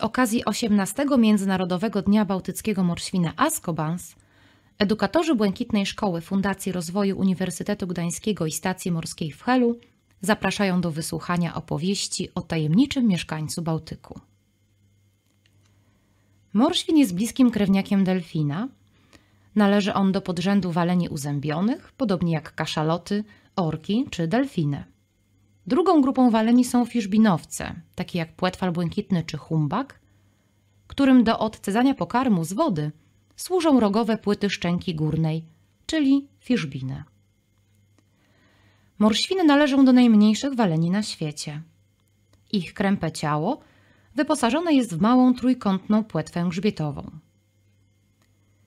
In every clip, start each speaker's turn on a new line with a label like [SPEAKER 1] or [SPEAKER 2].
[SPEAKER 1] okazji 18. Międzynarodowego Dnia Bałtyckiego Morświna Askobans edukatorzy Błękitnej Szkoły Fundacji Rozwoju Uniwersytetu Gdańskiego i Stacji Morskiej w Helu zapraszają do wysłuchania opowieści o tajemniczym mieszkańcu Bałtyku. Morświn jest bliskim krewniakiem delfina. Należy on do podrzędu waleni uzębionych, podobnie jak kaszaloty, orki czy delfiny. Drugą grupą waleni są fiszbinowce, takie jak płetwal błękitny czy humbak, którym do odcedzania pokarmu z wody służą rogowe płyty szczęki górnej, czyli fiszbiny. Morświny należą do najmniejszych waleni na świecie. Ich krępe ciało wyposażone jest w małą trójkątną płetwę grzbietową.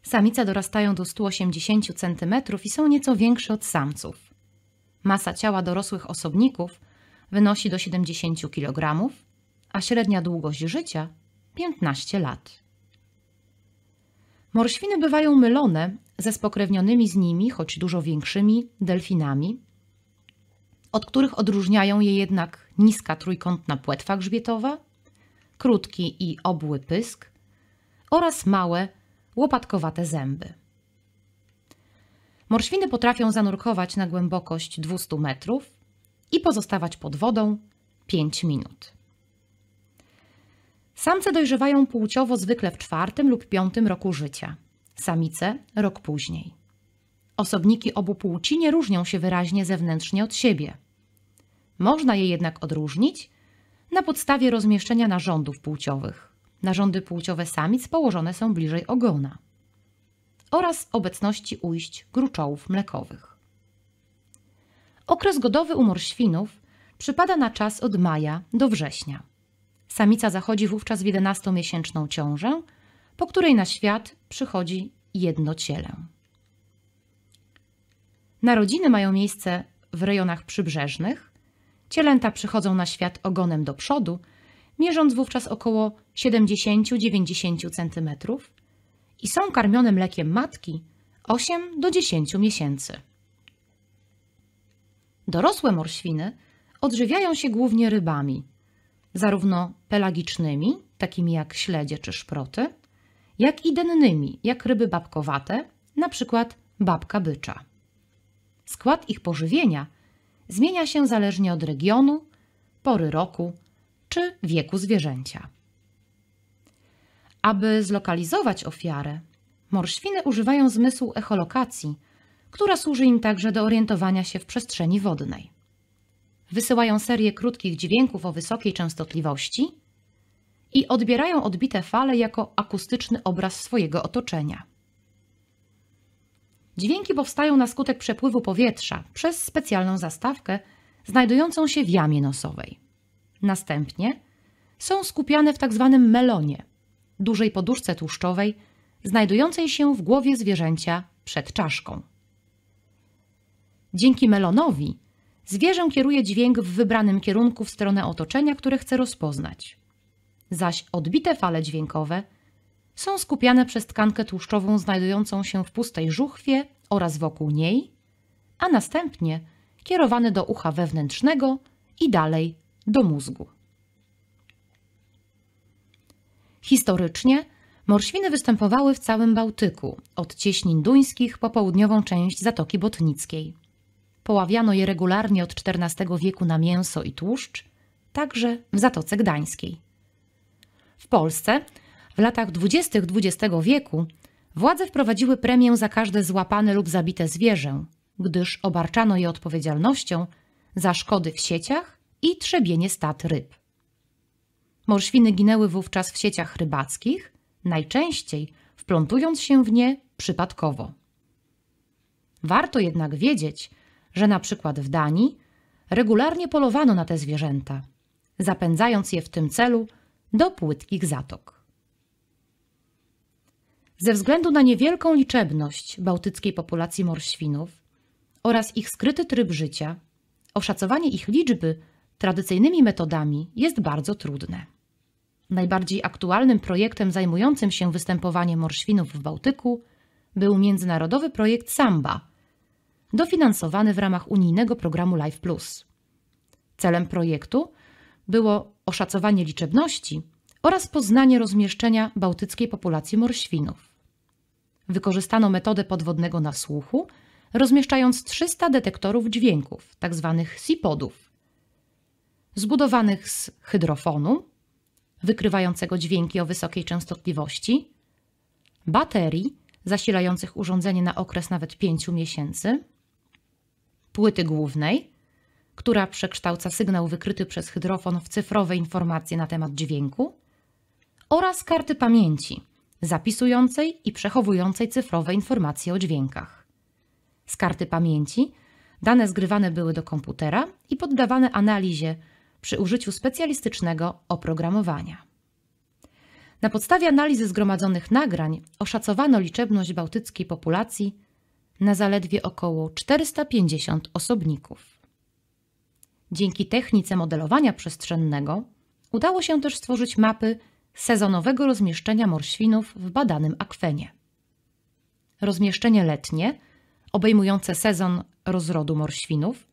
[SPEAKER 1] Samice dorastają do 180 cm i są nieco większe od samców. Masa ciała dorosłych osobników wynosi do 70 kg, a średnia długość życia 15 lat. Morświny bywają mylone ze spokrewnionymi z nimi, choć dużo większymi, delfinami, od których odróżniają je jednak niska trójkątna płetwa grzbietowa, krótki i obły pysk oraz małe, łopatkowate zęby. Morświny potrafią zanurkować na głębokość 200 metrów i pozostawać pod wodą 5 minut. Samce dojrzewają płciowo zwykle w czwartym lub piątym roku życia, samice rok później. Osobniki obu płci nie różnią się wyraźnie zewnętrznie od siebie. Można je jednak odróżnić na podstawie rozmieszczenia narządów płciowych. Narządy płciowe samic położone są bliżej ogona oraz obecności ujść gruczołów mlekowych. Okres godowy u morświnów przypada na czas od maja do września. Samica zachodzi wówczas w 11-miesięczną ciążę, po której na świat przychodzi jedno cielę. Narodziny mają miejsce w rejonach przybrzeżnych. Cielęta przychodzą na świat ogonem do przodu, mierząc wówczas około 70-90 cm i są karmione mlekiem matki 8 do 10 miesięcy. Dorosłe morświny odżywiają się głównie rybami, zarówno pelagicznymi, takimi jak śledzie czy szproty, jak i dennymi, jak ryby babkowate, np. babka bycza. Skład ich pożywienia zmienia się zależnie od regionu, pory roku czy wieku zwierzęcia. Aby zlokalizować ofiarę, morszwiny używają zmysłu echolokacji, która służy im także do orientowania się w przestrzeni wodnej. Wysyłają serię krótkich dźwięków o wysokiej częstotliwości i odbierają odbite fale jako akustyczny obraz swojego otoczenia. Dźwięki powstają na skutek przepływu powietrza przez specjalną zastawkę znajdującą się w jamie nosowej. Następnie są skupiane w tzw. Tak melonie – dużej poduszce tłuszczowej znajdującej się w głowie zwierzęcia przed czaszką. Dzięki melonowi zwierzę kieruje dźwięk w wybranym kierunku w stronę otoczenia, które chce rozpoznać. Zaś odbite fale dźwiękowe są skupiane przez tkankę tłuszczową znajdującą się w pustej żuchwie oraz wokół niej, a następnie kierowane do ucha wewnętrznego i dalej do mózgu. Historycznie morświny występowały w całym Bałtyku, od cieśnin duńskich po południową część Zatoki Botnickiej. Poławiano je regularnie od XIV wieku na mięso i tłuszcz, także w Zatoce Gdańskiej. W Polsce w latach dwudziestych XX wieku władze wprowadziły premię za każde złapane lub zabite zwierzę, gdyż obarczano je odpowiedzialnością za szkody w sieciach i trzebienie stad ryb. Morświny ginęły wówczas w sieciach rybackich, najczęściej wplątując się w nie przypadkowo. Warto jednak wiedzieć, że na przykład w Danii regularnie polowano na te zwierzęta, zapędzając je w tym celu do płytkich zatok. Ze względu na niewielką liczebność bałtyckiej populacji morświnów oraz ich skryty tryb życia, oszacowanie ich liczby tradycyjnymi metodami jest bardzo trudne. Najbardziej aktualnym projektem zajmującym się występowaniem morświnów w Bałtyku był międzynarodowy projekt Samba, dofinansowany w ramach unijnego programu Life Plus. Celem projektu było oszacowanie liczebności oraz poznanie rozmieszczenia bałtyckiej populacji morświnów. Wykorzystano metodę podwodnego nasłuchu, rozmieszczając 300 detektorów dźwięków, tzw. Tak sipodów, zbudowanych z hydrofonu, wykrywającego dźwięki o wysokiej częstotliwości, baterii zasilających urządzenie na okres nawet 5 miesięcy, płyty głównej, która przekształca sygnał wykryty przez hydrofon w cyfrowe informacje na temat dźwięku, oraz karty pamięci zapisującej i przechowującej cyfrowe informacje o dźwiękach. Z karty pamięci dane zgrywane były do komputera i poddawane analizie przy użyciu specjalistycznego oprogramowania. Na podstawie analizy zgromadzonych nagrań oszacowano liczebność bałtyckiej populacji na zaledwie około 450 osobników. Dzięki technice modelowania przestrzennego udało się też stworzyć mapy sezonowego rozmieszczenia morświnów w badanym akwenie. Rozmieszczenie letnie, obejmujące sezon rozrodu morświnów,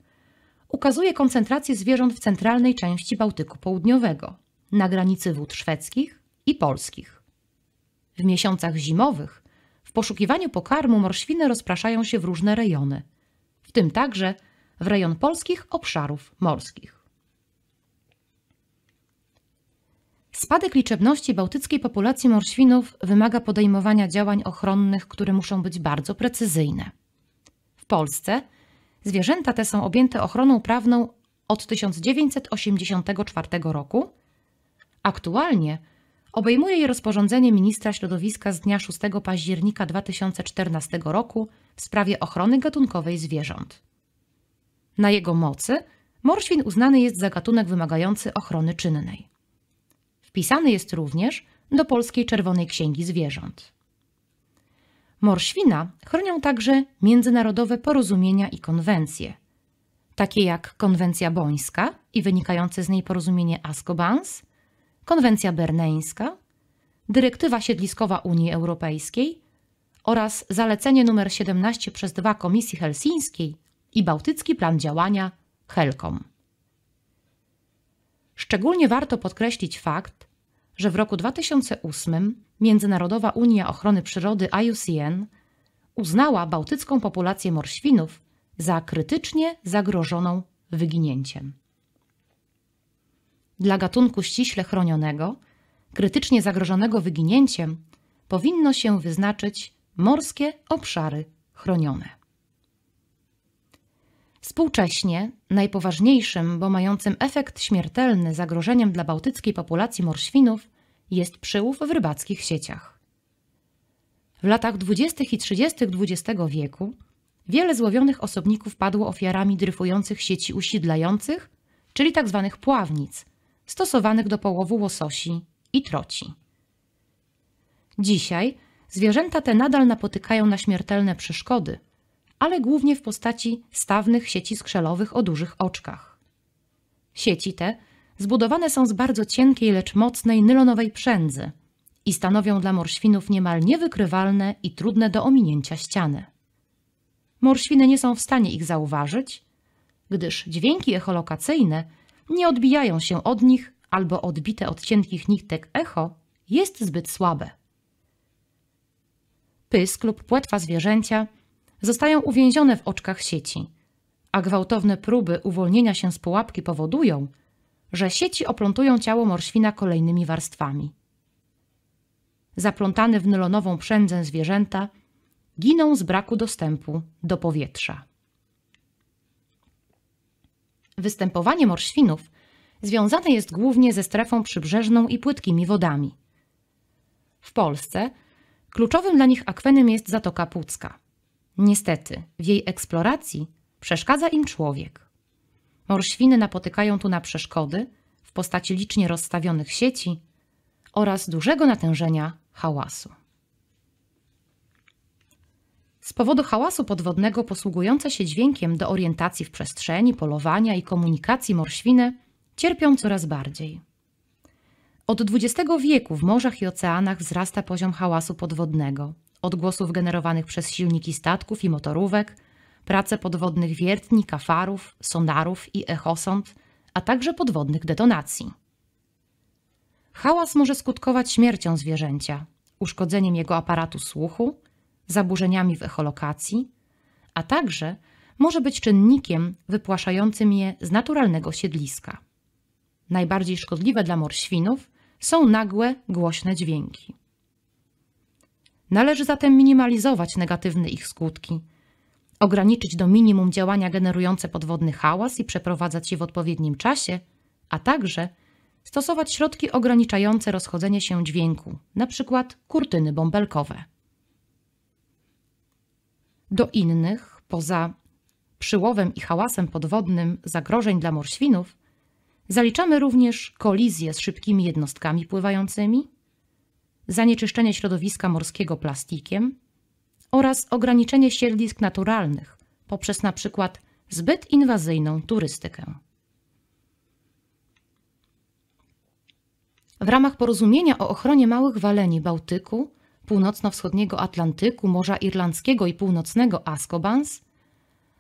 [SPEAKER 1] ukazuje koncentrację zwierząt w centralnej części Bałtyku Południowego, na granicy wód szwedzkich i polskich. W miesiącach zimowych w poszukiwaniu pokarmu morszwiny rozpraszają się w różne rejony, w tym także w rejon polskich obszarów morskich. Spadek liczebności bałtyckiej populacji morszwinów wymaga podejmowania działań ochronnych, które muszą być bardzo precyzyjne. W Polsce – Zwierzęta te są objęte ochroną prawną od 1984 roku. Aktualnie obejmuje je rozporządzenie ministra środowiska z dnia 6 października 2014 roku w sprawie ochrony gatunkowej zwierząt. Na jego mocy morświn uznany jest za gatunek wymagający ochrony czynnej. Wpisany jest również do Polskiej Czerwonej Księgi Zwierząt. Morświna chronią także międzynarodowe porozumienia i konwencje, takie jak konwencja bońska i wynikające z niej porozumienie Ascobans, konwencja berneńska, dyrektywa siedliskowa Unii Europejskiej oraz zalecenie nr 17 przez 2 Komisji Helsińskiej i Bałtycki Plan Działania HELCOM. Szczególnie warto podkreślić fakt, że w roku 2008 Międzynarodowa Unia Ochrony Przyrody IUCN uznała bałtycką populację morświnów za krytycznie zagrożoną wyginięciem. Dla gatunku ściśle chronionego, krytycznie zagrożonego wyginięciem, powinno się wyznaczyć morskie obszary chronione. Współcześnie najpoważniejszym, bo mającym efekt śmiertelny zagrożeniem dla bałtyckiej populacji morświnów jest przyłów w rybackich sieciach. W latach 20. i 30. XX wieku wiele złowionych osobników padło ofiarami dryfujących sieci usidlających, czyli tzw. Tak pławnic, stosowanych do połowu łososi i troci. Dzisiaj zwierzęta te nadal napotykają na śmiertelne przeszkody, ale głównie w postaci stawnych sieci skrzelowych o dużych oczkach. Sieci te zbudowane są z bardzo cienkiej, lecz mocnej nylonowej przędzy i stanowią dla morświnów niemal niewykrywalne i trudne do ominięcia ściany. Morświny nie są w stanie ich zauważyć, gdyż dźwięki echolokacyjne nie odbijają się od nich albo odbite od cienkich nitek echo jest zbyt słabe. Pysk lub płetwa zwierzęcia zostają uwięzione w oczkach sieci, a gwałtowne próby uwolnienia się z pułapki powodują, że sieci oplątują ciało morświna kolejnymi warstwami. Zaplątane w nylonową przędzę zwierzęta giną z braku dostępu do powietrza. Występowanie morświnów związane jest głównie ze strefą przybrzeżną i płytkimi wodami. W Polsce kluczowym dla nich akwenem jest Zatoka Pucka. Niestety, w jej eksploracji przeszkadza im człowiek. Morświny napotykają tu na przeszkody w postaci licznie rozstawionych sieci oraz dużego natężenia hałasu. Z powodu hałasu podwodnego posługujące się dźwiękiem do orientacji w przestrzeni, polowania i komunikacji morświny cierpią coraz bardziej. Od XX wieku w morzach i oceanach wzrasta poziom hałasu podwodnego, odgłosów generowanych przez silniki statków i motorówek – prace podwodnych wiertni, kafarów, sonarów i echosond, a także podwodnych detonacji. Hałas może skutkować śmiercią zwierzęcia, uszkodzeniem jego aparatu słuchu, zaburzeniami w echolokacji, a także może być czynnikiem wypłaszającym je z naturalnego siedliska. Najbardziej szkodliwe dla morświnów są nagłe, głośne dźwięki. Należy zatem minimalizować negatywne ich skutki, ograniczyć do minimum działania generujące podwodny hałas i przeprowadzać je w odpowiednim czasie, a także stosować środki ograniczające rozchodzenie się dźwięku, np. kurtyny bąbelkowe. Do innych, poza przyłowem i hałasem podwodnym zagrożeń dla morświnów, zaliczamy również kolizje z szybkimi jednostkami pływającymi, zanieczyszczenie środowiska morskiego plastikiem, oraz ograniczenie siedlisk naturalnych poprzez na przykład zbyt inwazyjną turystykę. W ramach porozumienia o ochronie małych waleni Bałtyku, północno-wschodniego Atlantyku, Morza Irlandzkiego i północnego Ascobans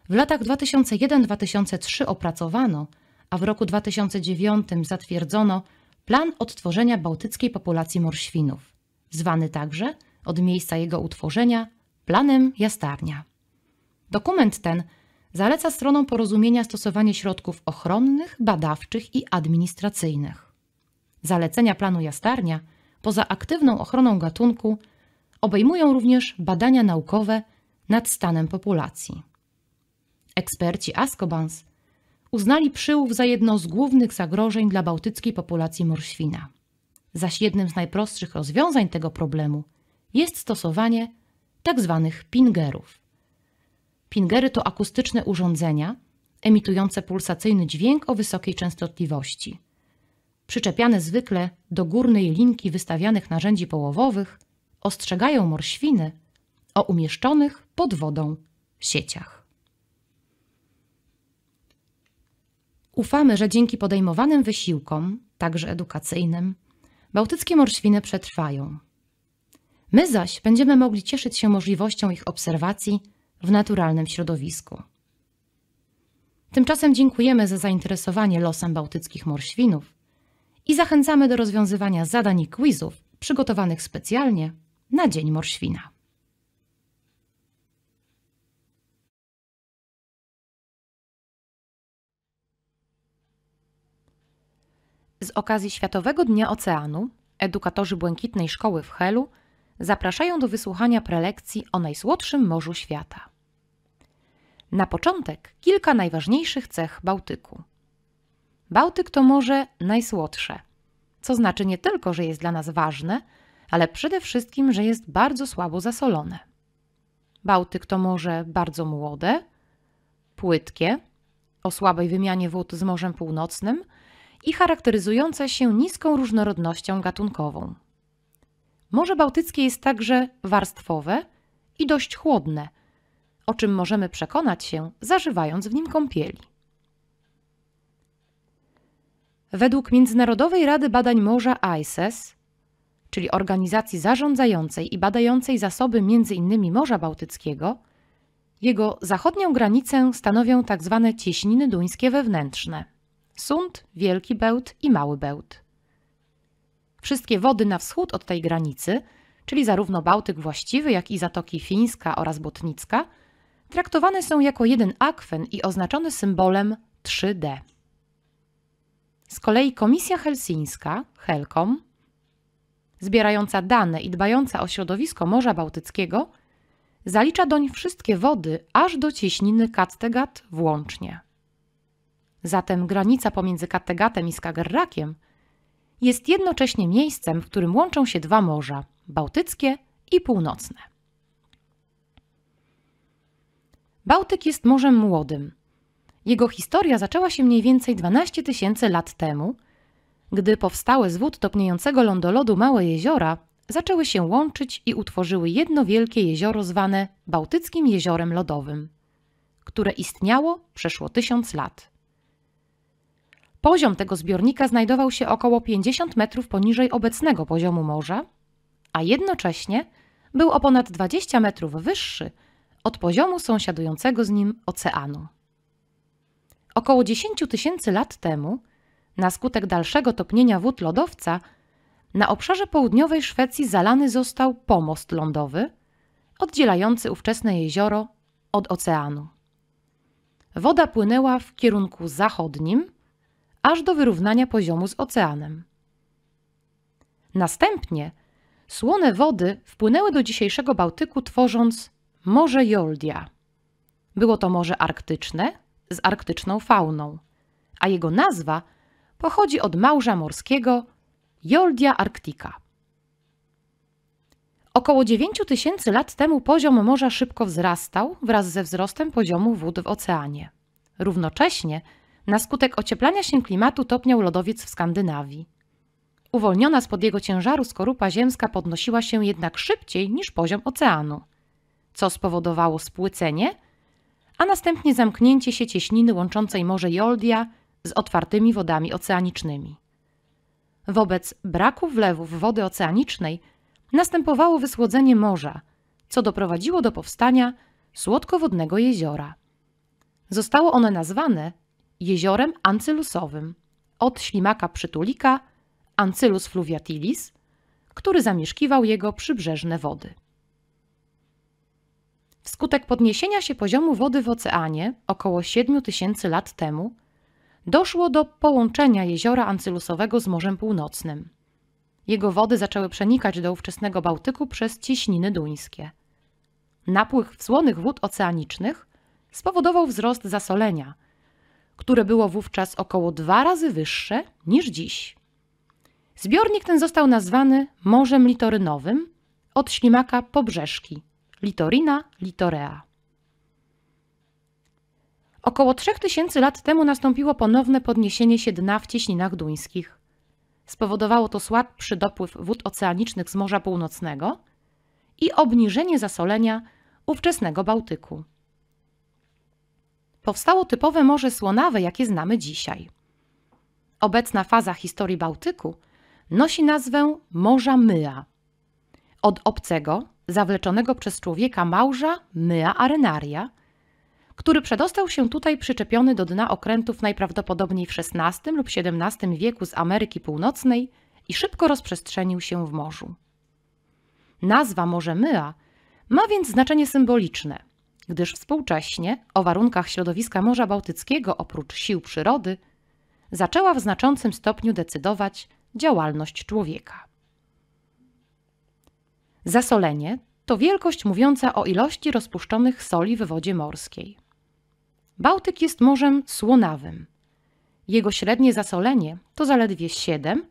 [SPEAKER 1] w latach 2001-2003 opracowano, a w roku 2009 zatwierdzono plan odtworzenia bałtyckiej populacji morświnów, zwany także od miejsca jego utworzenia planem Jastarnia. Dokument ten zaleca stronom porozumienia stosowanie środków ochronnych, badawczych i administracyjnych. Zalecenia planu Jastarnia, poza aktywną ochroną gatunku, obejmują również badania naukowe nad stanem populacji. Eksperci Askobans uznali przyłów za jedno z głównych zagrożeń dla bałtyckiej populacji morświna. Zaś jednym z najprostszych rozwiązań tego problemu jest stosowanie tzw. Tak pingerów. Pingery to akustyczne urządzenia emitujące pulsacyjny dźwięk o wysokiej częstotliwości. Przyczepiane zwykle do górnej linki wystawianych narzędzi połowowych ostrzegają morświny o umieszczonych pod wodą sieciach. Ufamy, że dzięki podejmowanym wysiłkom, także edukacyjnym, bałtyckie morświny przetrwają. My zaś będziemy mogli cieszyć się możliwością ich obserwacji w naturalnym środowisku. Tymczasem dziękujemy za zainteresowanie losem bałtyckich morświnów i zachęcamy do rozwiązywania zadań i quizów przygotowanych specjalnie na Dzień Morświna. Z okazji Światowego Dnia Oceanu edukatorzy Błękitnej Szkoły w Helu zapraszają do wysłuchania prelekcji o najsłodszym morzu świata. Na początek kilka najważniejszych cech Bałtyku. Bałtyk to morze najsłodsze, co znaczy nie tylko, że jest dla nas ważne, ale przede wszystkim, że jest bardzo słabo zasolone. Bałtyk to morze bardzo młode, płytkie, o słabej wymianie wód z Morzem Północnym i charakteryzujące się niską różnorodnością gatunkową. Morze Bałtyckie jest także warstwowe i dość chłodne, o czym możemy przekonać się zażywając w nim kąpieli. Według Międzynarodowej Rady Badań Morza ICES, e czyli organizacji zarządzającej i badającej zasoby m.in. Morza Bałtyckiego, jego zachodnią granicę stanowią tzw. Tak cieśniny duńskie wewnętrzne – Sund, Wielki Bełt i Mały Bełt wszystkie wody na wschód od tej granicy, czyli zarówno Bałtyk właściwy, jak i zatoki fińska oraz botnicka, traktowane są jako jeden akwen i oznaczone symbolem 3D. Z kolei Komisja Helsińska, HELCOM, zbierająca dane i dbająca o środowisko Morza Bałtyckiego, zalicza doń wszystkie wody aż do cieśniny Kattegat włącznie. Zatem granica pomiędzy Kattegatem i Skagerrakiem – jest jednocześnie miejscem, w którym łączą się dwa morza Bałtyckie i Północne. Bałtyk jest morzem młodym. Jego historia zaczęła się mniej więcej 12 tysięcy lat temu, gdy powstałe z wód topniejącego lądolodu małe jeziora zaczęły się łączyć i utworzyły jedno wielkie jezioro zwane Bałtyckim Jeziorem Lodowym, które istniało przeszło tysiąc lat. Poziom tego zbiornika znajdował się około 50 metrów poniżej obecnego poziomu morza, a jednocześnie był o ponad 20 metrów wyższy od poziomu sąsiadującego z nim oceanu. Około 10 tysięcy lat temu, na skutek dalszego topnienia wód lodowca, na obszarze południowej Szwecji zalany został pomost lądowy, oddzielający ówczesne jezioro od oceanu. Woda płynęła w kierunku zachodnim, aż do wyrównania poziomu z oceanem. Następnie słone wody wpłynęły do dzisiejszego Bałtyku, tworząc Morze Joldia. Było to morze arktyczne z arktyczną fauną, a jego nazwa pochodzi od małża morskiego Joldia arctica. Około 9 tysięcy lat temu poziom morza szybko wzrastał wraz ze wzrostem poziomu wód w oceanie. Równocześnie na skutek ocieplania się klimatu topniał lodowiec w Skandynawii. Uwolniona spod jego ciężaru skorupa ziemska podnosiła się jednak szybciej niż poziom oceanu, co spowodowało spłycenie, a następnie zamknięcie się cieśniny łączącej Morze Joldia z otwartymi wodami oceanicznymi. Wobec braku wlewów wody oceanicznej następowało wysłodzenie morza, co doprowadziło do powstania słodkowodnego jeziora. Zostało one nazwane jeziorem ancylusowym od ślimaka przytulika Ancylus fluviatilis, który zamieszkiwał jego przybrzeżne wody. Wskutek podniesienia się poziomu wody w oceanie około 7000 lat temu doszło do połączenia jeziora Ancylusowego z Morzem Północnym. Jego wody zaczęły przenikać do ówczesnego Bałtyku przez ciśniny duńskie. Napływ słonych wód oceanicznych spowodował wzrost zasolenia – które było wówczas około dwa razy wyższe niż dziś. Zbiornik ten został nazwany Morzem Litorynowym od ślimaka pobrzeżki Litorina litorea. Około 3000 lat temu nastąpiło ponowne podniesienie się dna w cieśninach duńskich. Spowodowało to słabszy dopływ wód oceanicznych z Morza Północnego i obniżenie zasolenia ówczesnego Bałtyku powstało typowe Morze Słonawe, jakie znamy dzisiaj. Obecna faza historii Bałtyku nosi nazwę Morza Mya. Od obcego, zawleczonego przez człowieka małża Mya arenaria, który przedostał się tutaj przyczepiony do dna okrętów najprawdopodobniej w XVI lub XVII wieku z Ameryki Północnej i szybko rozprzestrzenił się w morzu. Nazwa Morze Mya ma więc znaczenie symboliczne – gdyż współcześnie o warunkach środowiska Morza Bałtyckiego oprócz sił przyrody zaczęła w znaczącym stopniu decydować działalność człowieka. Zasolenie to wielkość mówiąca o ilości rozpuszczonych soli w wodzie morskiej. Bałtyk jest morzem słonawym. Jego średnie zasolenie to zaledwie 7,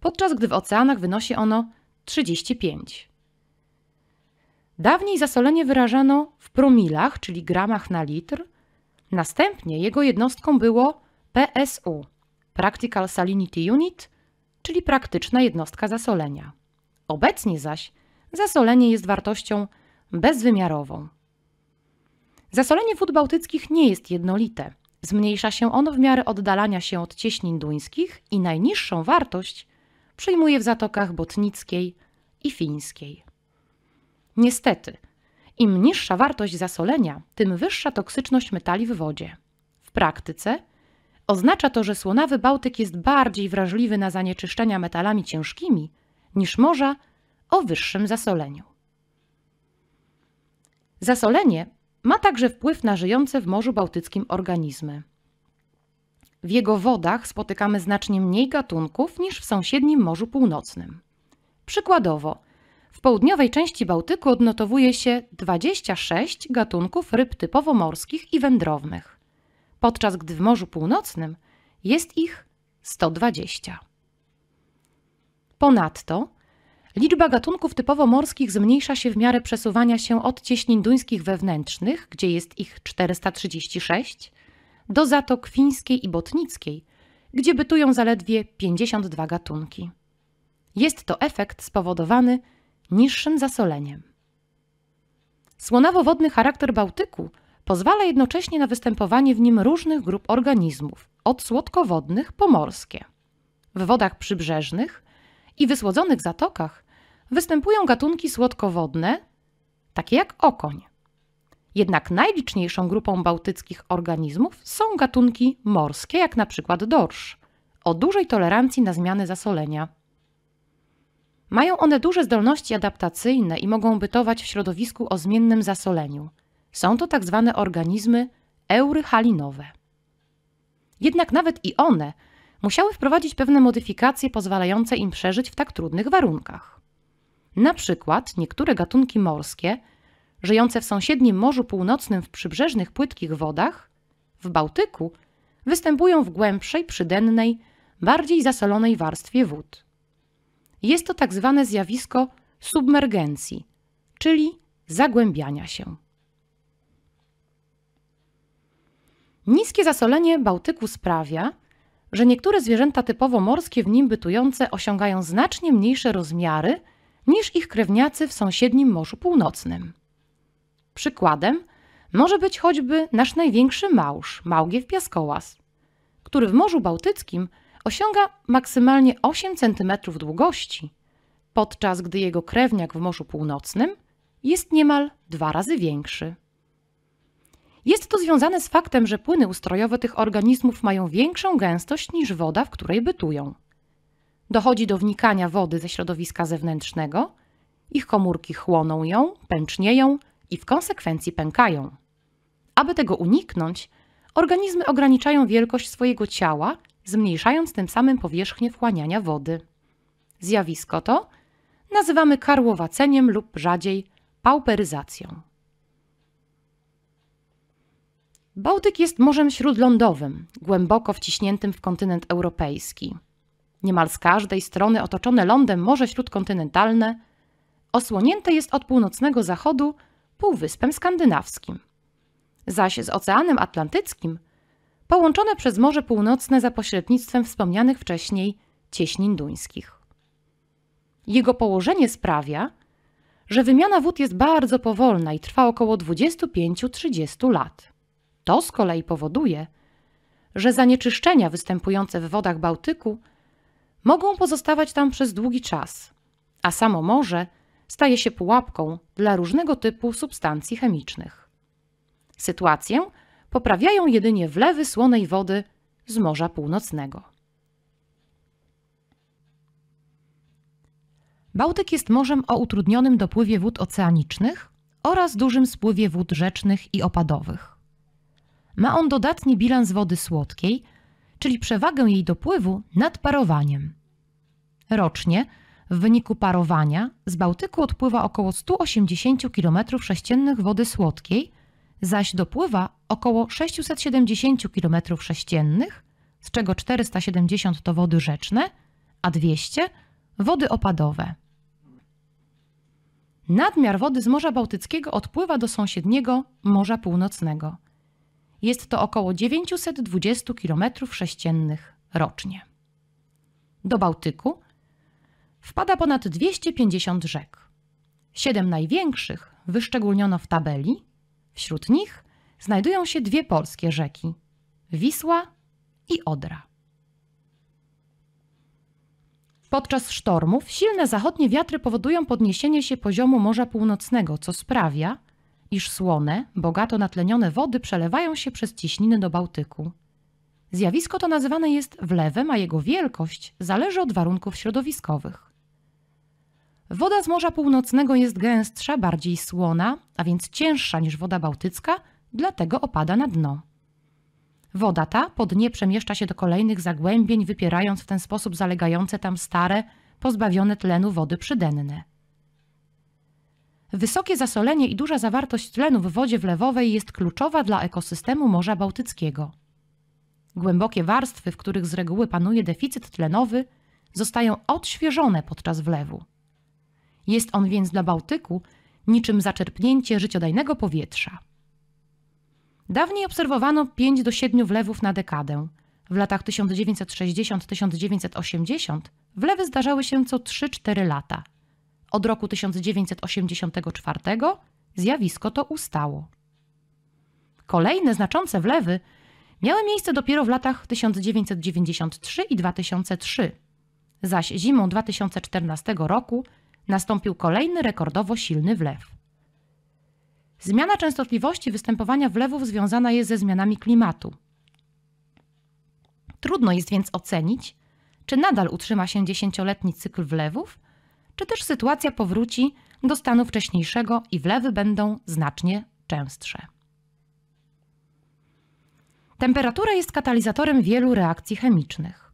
[SPEAKER 1] podczas gdy w oceanach wynosi ono 35. Dawniej zasolenie wyrażano w promilach, czyli gramach na litr, następnie jego jednostką było PSU Practical Salinity Unit, czyli praktyczna jednostka zasolenia. Obecnie zaś zasolenie jest wartością bezwymiarową. Zasolenie wód bałtyckich nie jest jednolite. Zmniejsza się ono w miarę oddalania się od cieśnin duńskich i najniższą wartość przyjmuje w zatokach botnickiej i fińskiej. Niestety, im niższa wartość zasolenia, tym wyższa toksyczność metali w wodzie. W praktyce oznacza to, że słonawy Bałtyk jest bardziej wrażliwy na zanieczyszczenia metalami ciężkimi niż morza o wyższym zasoleniu. Zasolenie ma także wpływ na żyjące w Morzu Bałtyckim organizmy. W jego wodach spotykamy znacznie mniej gatunków niż w sąsiednim Morzu Północnym. Przykładowo, w południowej części Bałtyku odnotowuje się 26 gatunków ryb typowo morskich i wędrownych, podczas gdy w Morzu Północnym jest ich 120. Ponadto liczba gatunków typowo morskich zmniejsza się w miarę przesuwania się od cieśnin duńskich wewnętrznych, gdzie jest ich 436, do Zatok Fińskiej i Botnickiej, gdzie bytują zaledwie 52 gatunki. Jest to efekt spowodowany niższym zasoleniem. słonawo charakter Bałtyku pozwala jednocześnie na występowanie w nim różnych grup organizmów, od słodkowodnych po morskie. W wodach przybrzeżnych i wysłodzonych zatokach występują gatunki słodkowodne, takie jak okoń. Jednak najliczniejszą grupą bałtyckich organizmów są gatunki morskie, jak na przykład dorsz, o dużej tolerancji na zmiany zasolenia. Mają one duże zdolności adaptacyjne i mogą bytować w środowisku o zmiennym zasoleniu. Są to tak zwane organizmy euryhalinowe. Jednak nawet i one musiały wprowadzić pewne modyfikacje pozwalające im przeżyć w tak trudnych warunkach. Na przykład niektóre gatunki morskie, żyjące w sąsiednim Morzu Północnym w przybrzeżnych płytkich wodach, w Bałtyku, występują w głębszej, przydennej, bardziej zasolonej warstwie wód. Jest to tak zwane zjawisko submergencji, czyli zagłębiania się. Niskie zasolenie Bałtyku sprawia, że niektóre zwierzęta typowo morskie w nim bytujące osiągają znacznie mniejsze rozmiary niż ich krewniacy w sąsiednim Morzu Północnym. Przykładem może być choćby nasz największy małż, małgiew piaskołas, który w Morzu Bałtyckim – osiąga maksymalnie 8 cm długości, podczas gdy jego krewniak w Morzu Północnym jest niemal dwa razy większy. Jest to związane z faktem, że płyny ustrojowe tych organizmów mają większą gęstość niż woda, w której bytują. Dochodzi do wnikania wody ze środowiska zewnętrznego, ich komórki chłoną ją, pęcznieją i w konsekwencji pękają. Aby tego uniknąć, organizmy ograniczają wielkość swojego ciała zmniejszając tym samym powierzchnię wchłaniania wody. Zjawisko to nazywamy karłowaceniem lub rzadziej pauperyzacją. Bałtyk jest morzem śródlądowym, głęboko wciśniętym w kontynent europejski. Niemal z każdej strony otoczone lądem Morze Śródkontynentalne osłonięte jest od północnego zachodu Półwyspem Skandynawskim. Zaś z Oceanem Atlantyckim połączone przez Morze Północne za pośrednictwem wspomnianych wcześniej cieśnin duńskich. Jego położenie sprawia, że wymiana wód jest bardzo powolna i trwa około 25-30 lat. To z kolei powoduje, że zanieczyszczenia występujące w wodach Bałtyku mogą pozostawać tam przez długi czas, a samo morze staje się pułapką dla różnego typu substancji chemicznych. Sytuację poprawiają jedynie wlewy słonej wody z Morza Północnego. Bałtyk jest morzem o utrudnionym dopływie wód oceanicznych oraz dużym spływie wód rzecznych i opadowych. Ma on dodatni bilans wody słodkiej, czyli przewagę jej dopływu nad parowaniem. Rocznie w wyniku parowania z Bałtyku odpływa około 180 km sześciennych wody słodkiej, zaś dopływa około 670 km3, z czego 470 to wody rzeczne, a 200 wody opadowe. Nadmiar wody z Morza Bałtyckiego odpływa do sąsiedniego Morza Północnego. Jest to około 920 km3 rocznie. Do Bałtyku wpada ponad 250 rzek. Siedem największych wyszczególniono w tabeli, Wśród nich znajdują się dwie polskie rzeki Wisła i Odra. Podczas sztormów silne zachodnie wiatry powodują podniesienie się poziomu Morza Północnego, co sprawia, iż słone, bogato natlenione wody przelewają się przez ciśniny do Bałtyku. Zjawisko to nazywane jest wlewem, a jego wielkość zależy od warunków środowiskowych. Woda z Morza Północnego jest gęstsza, bardziej słona, a więc cięższa niż woda bałtycka, dlatego opada na dno. Woda ta po dnie przemieszcza się do kolejnych zagłębień, wypierając w ten sposób zalegające tam stare, pozbawione tlenu wody przydenne. Wysokie zasolenie i duża zawartość tlenu w wodzie wlewowej jest kluczowa dla ekosystemu Morza Bałtyckiego. Głębokie warstwy, w których z reguły panuje deficyt tlenowy, zostają odświeżone podczas wlewu. Jest on więc dla Bałtyku niczym zaczerpnięcie życiodajnego powietrza. Dawniej obserwowano 5 do 7 wlewów na dekadę. W latach 1960-1980 wlewy zdarzały się co 3-4 lata. Od roku 1984 zjawisko to ustało. Kolejne znaczące wlewy miały miejsce dopiero w latach 1993 i 2003, zaś zimą 2014 roku nastąpił kolejny rekordowo silny wlew. Zmiana częstotliwości występowania wlewów związana jest ze zmianami klimatu. Trudno jest więc ocenić, czy nadal utrzyma się dziesięcioletni cykl wlewów, czy też sytuacja powróci do stanu wcześniejszego i wlewy będą znacznie częstsze. Temperatura jest katalizatorem wielu reakcji chemicznych.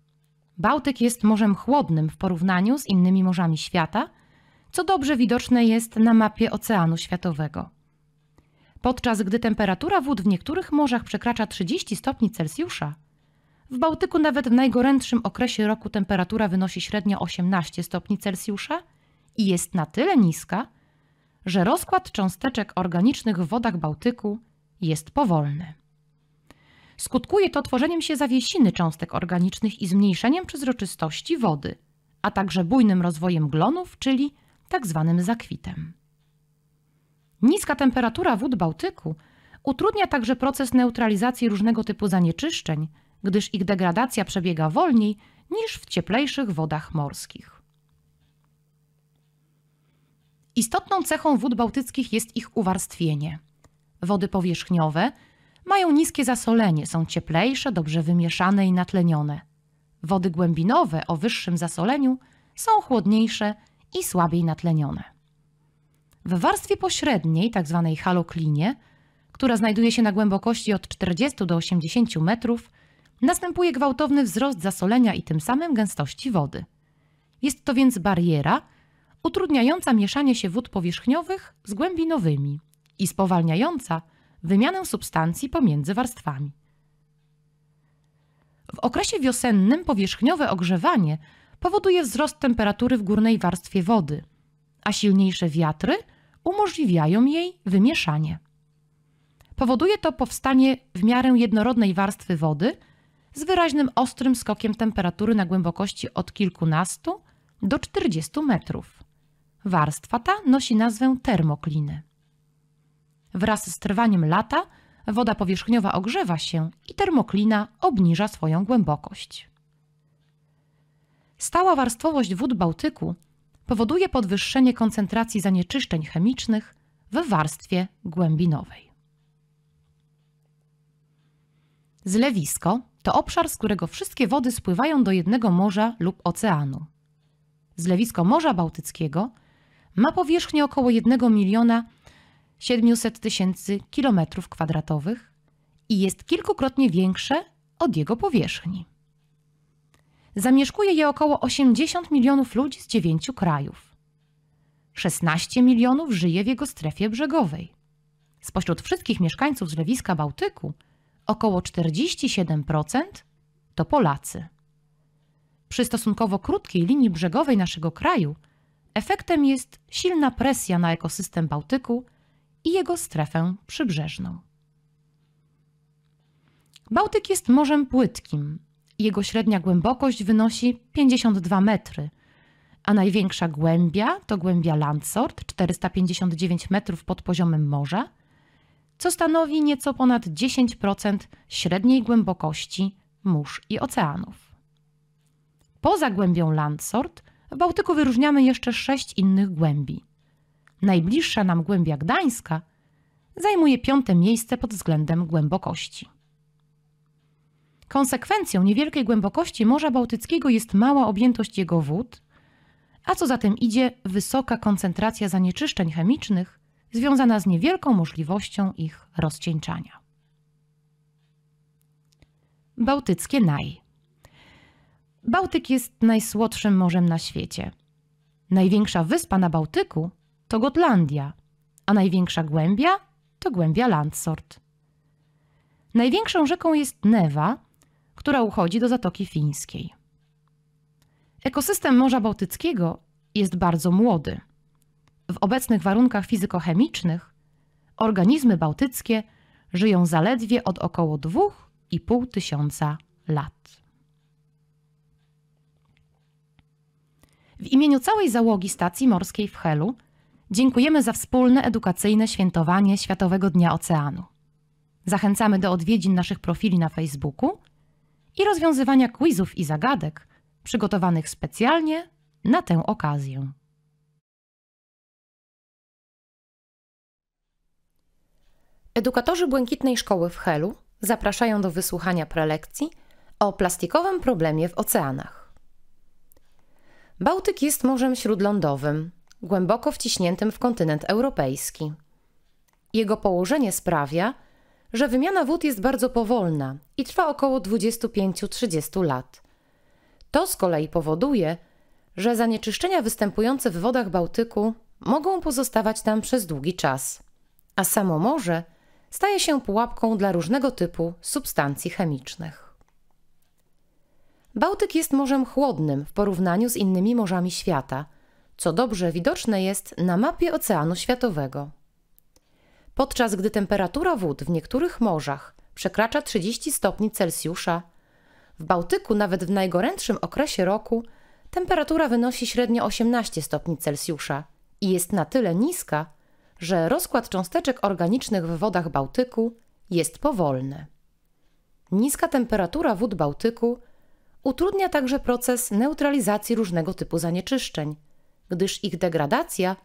[SPEAKER 1] Bałtyk jest morzem chłodnym w porównaniu z innymi morzami świata – co dobrze widoczne jest na mapie Oceanu Światowego. Podczas gdy temperatura wód w niektórych morzach przekracza 30 stopni Celsjusza, w Bałtyku nawet w najgorętszym okresie roku temperatura wynosi średnio 18 stopni Celsjusza i jest na tyle niska, że rozkład cząsteczek organicznych w wodach Bałtyku jest powolny. Skutkuje to tworzeniem się zawiesiny cząstek organicznych i zmniejszeniem przezroczystości wody, a także bujnym rozwojem glonów, czyli tak zwanym zakwitem. Niska temperatura wód Bałtyku utrudnia także proces neutralizacji różnego typu zanieczyszczeń, gdyż ich degradacja przebiega wolniej niż w cieplejszych wodach morskich. Istotną cechą wód bałtyckich jest ich uwarstwienie. Wody powierzchniowe mają niskie zasolenie, są cieplejsze, dobrze wymieszane i natlenione. Wody głębinowe o wyższym zasoleniu są chłodniejsze i słabiej natlenione. W warstwie pośredniej, tzw. Tak haloklinie, która znajduje się na głębokości od 40 do 80 metrów, następuje gwałtowny wzrost zasolenia i tym samym gęstości wody. Jest to więc bariera utrudniająca mieszanie się wód powierzchniowych z głębinowymi i spowalniająca wymianę substancji pomiędzy warstwami. W okresie wiosennym powierzchniowe ogrzewanie powoduje wzrost temperatury w górnej warstwie wody, a silniejsze wiatry umożliwiają jej wymieszanie. Powoduje to powstanie w miarę jednorodnej warstwy wody z wyraźnym ostrym skokiem temperatury na głębokości od kilkunastu do 40 metrów. Warstwa ta nosi nazwę termokliny. Wraz z trwaniem lata woda powierzchniowa ogrzewa się i termoklina obniża swoją głębokość. Stała warstwowość wód Bałtyku powoduje podwyższenie koncentracji zanieczyszczeń chemicznych w warstwie głębinowej. Zlewisko to obszar, z którego wszystkie wody spływają do jednego morza lub oceanu. Zlewisko Morza Bałtyckiego ma powierzchnię około 1 miliona 700 tysięcy km kwadratowych i jest kilkukrotnie większe od jego powierzchni. Zamieszkuje je około 80 milionów ludzi z dziewięciu krajów. 16 milionów żyje w jego strefie brzegowej. Spośród wszystkich mieszkańców zlewiska Bałtyku około 47% to Polacy. Przy stosunkowo krótkiej linii brzegowej naszego kraju efektem jest silna presja na ekosystem Bałtyku i jego strefę przybrzeżną. Bałtyk jest morzem płytkim, jego średnia głębokość wynosi 52 metry, a największa głębia to głębia Landsort 459 metrów pod poziomem morza, co stanowi nieco ponad 10% średniej głębokości mórz i oceanów. Poza głębią Landsort w Bałtyku wyróżniamy jeszcze sześć innych głębi. Najbliższa nam głębia Gdańska zajmuje piąte miejsce pod względem głębokości. Konsekwencją niewielkiej głębokości Morza Bałtyckiego jest mała objętość jego wód, a co za tym idzie, wysoka koncentracja zanieczyszczeń chemicznych związana z niewielką możliwością ich rozcieńczania. Bałtyckie Naj Bałtyk jest najsłodszym morzem na świecie. Największa wyspa na Bałtyku to Gotlandia, a największa głębia to głębia Landsort. Największą rzeką jest Newa, która uchodzi do Zatoki Fińskiej. Ekosystem Morza Bałtyckiego jest bardzo młody. W obecnych warunkach fizykochemicznych organizmy bałtyckie żyją zaledwie od około 2,5 tysiąca lat. W imieniu całej załogi stacji morskiej w Helu dziękujemy za wspólne edukacyjne świętowanie Światowego Dnia Oceanu. Zachęcamy do odwiedzin naszych profili na Facebooku – i rozwiązywania quizów i zagadek przygotowanych specjalnie na tę okazję. Edukatorzy Błękitnej Szkoły w Helu zapraszają do wysłuchania prelekcji o plastikowym problemie w oceanach. Bałtyk jest morzem śródlądowym, głęboko wciśniętym w kontynent europejski. Jego położenie sprawia, że wymiana wód jest bardzo powolna i trwa około 25-30 lat. To z kolei powoduje, że zanieczyszczenia występujące w wodach Bałtyku mogą pozostawać tam przez długi czas, a samo morze staje się pułapką dla różnego typu substancji chemicznych. Bałtyk jest morzem chłodnym w porównaniu z innymi morzami świata, co dobrze widoczne jest na mapie Oceanu Światowego podczas gdy temperatura wód w niektórych morzach przekracza 30 stopni Celsjusza. W Bałtyku, nawet w najgorętszym okresie roku, temperatura wynosi średnio 18 stopni Celsjusza i jest na tyle niska, że rozkład cząsteczek organicznych w wodach Bałtyku jest powolny. Niska temperatura wód Bałtyku utrudnia także proces neutralizacji różnego typu zanieczyszczeń, gdyż ich degradacja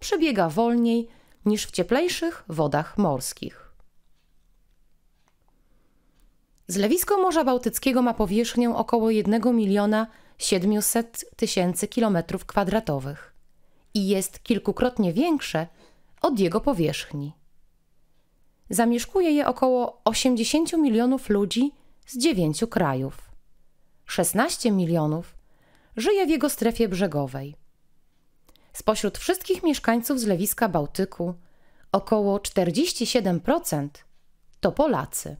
[SPEAKER 1] przebiega wolniej niż w cieplejszych wodach morskich. Zlewisko Morza Bałtyckiego ma powierzchnię około 1 miliona 700 tysięcy kilometrów kwadratowych i jest kilkukrotnie większe od jego powierzchni. Zamieszkuje je około 80 milionów ludzi z dziewięciu krajów. 16 milionów żyje w jego strefie brzegowej, spośród wszystkich mieszkańców zlewiska Bałtyku około 47% to Polacy.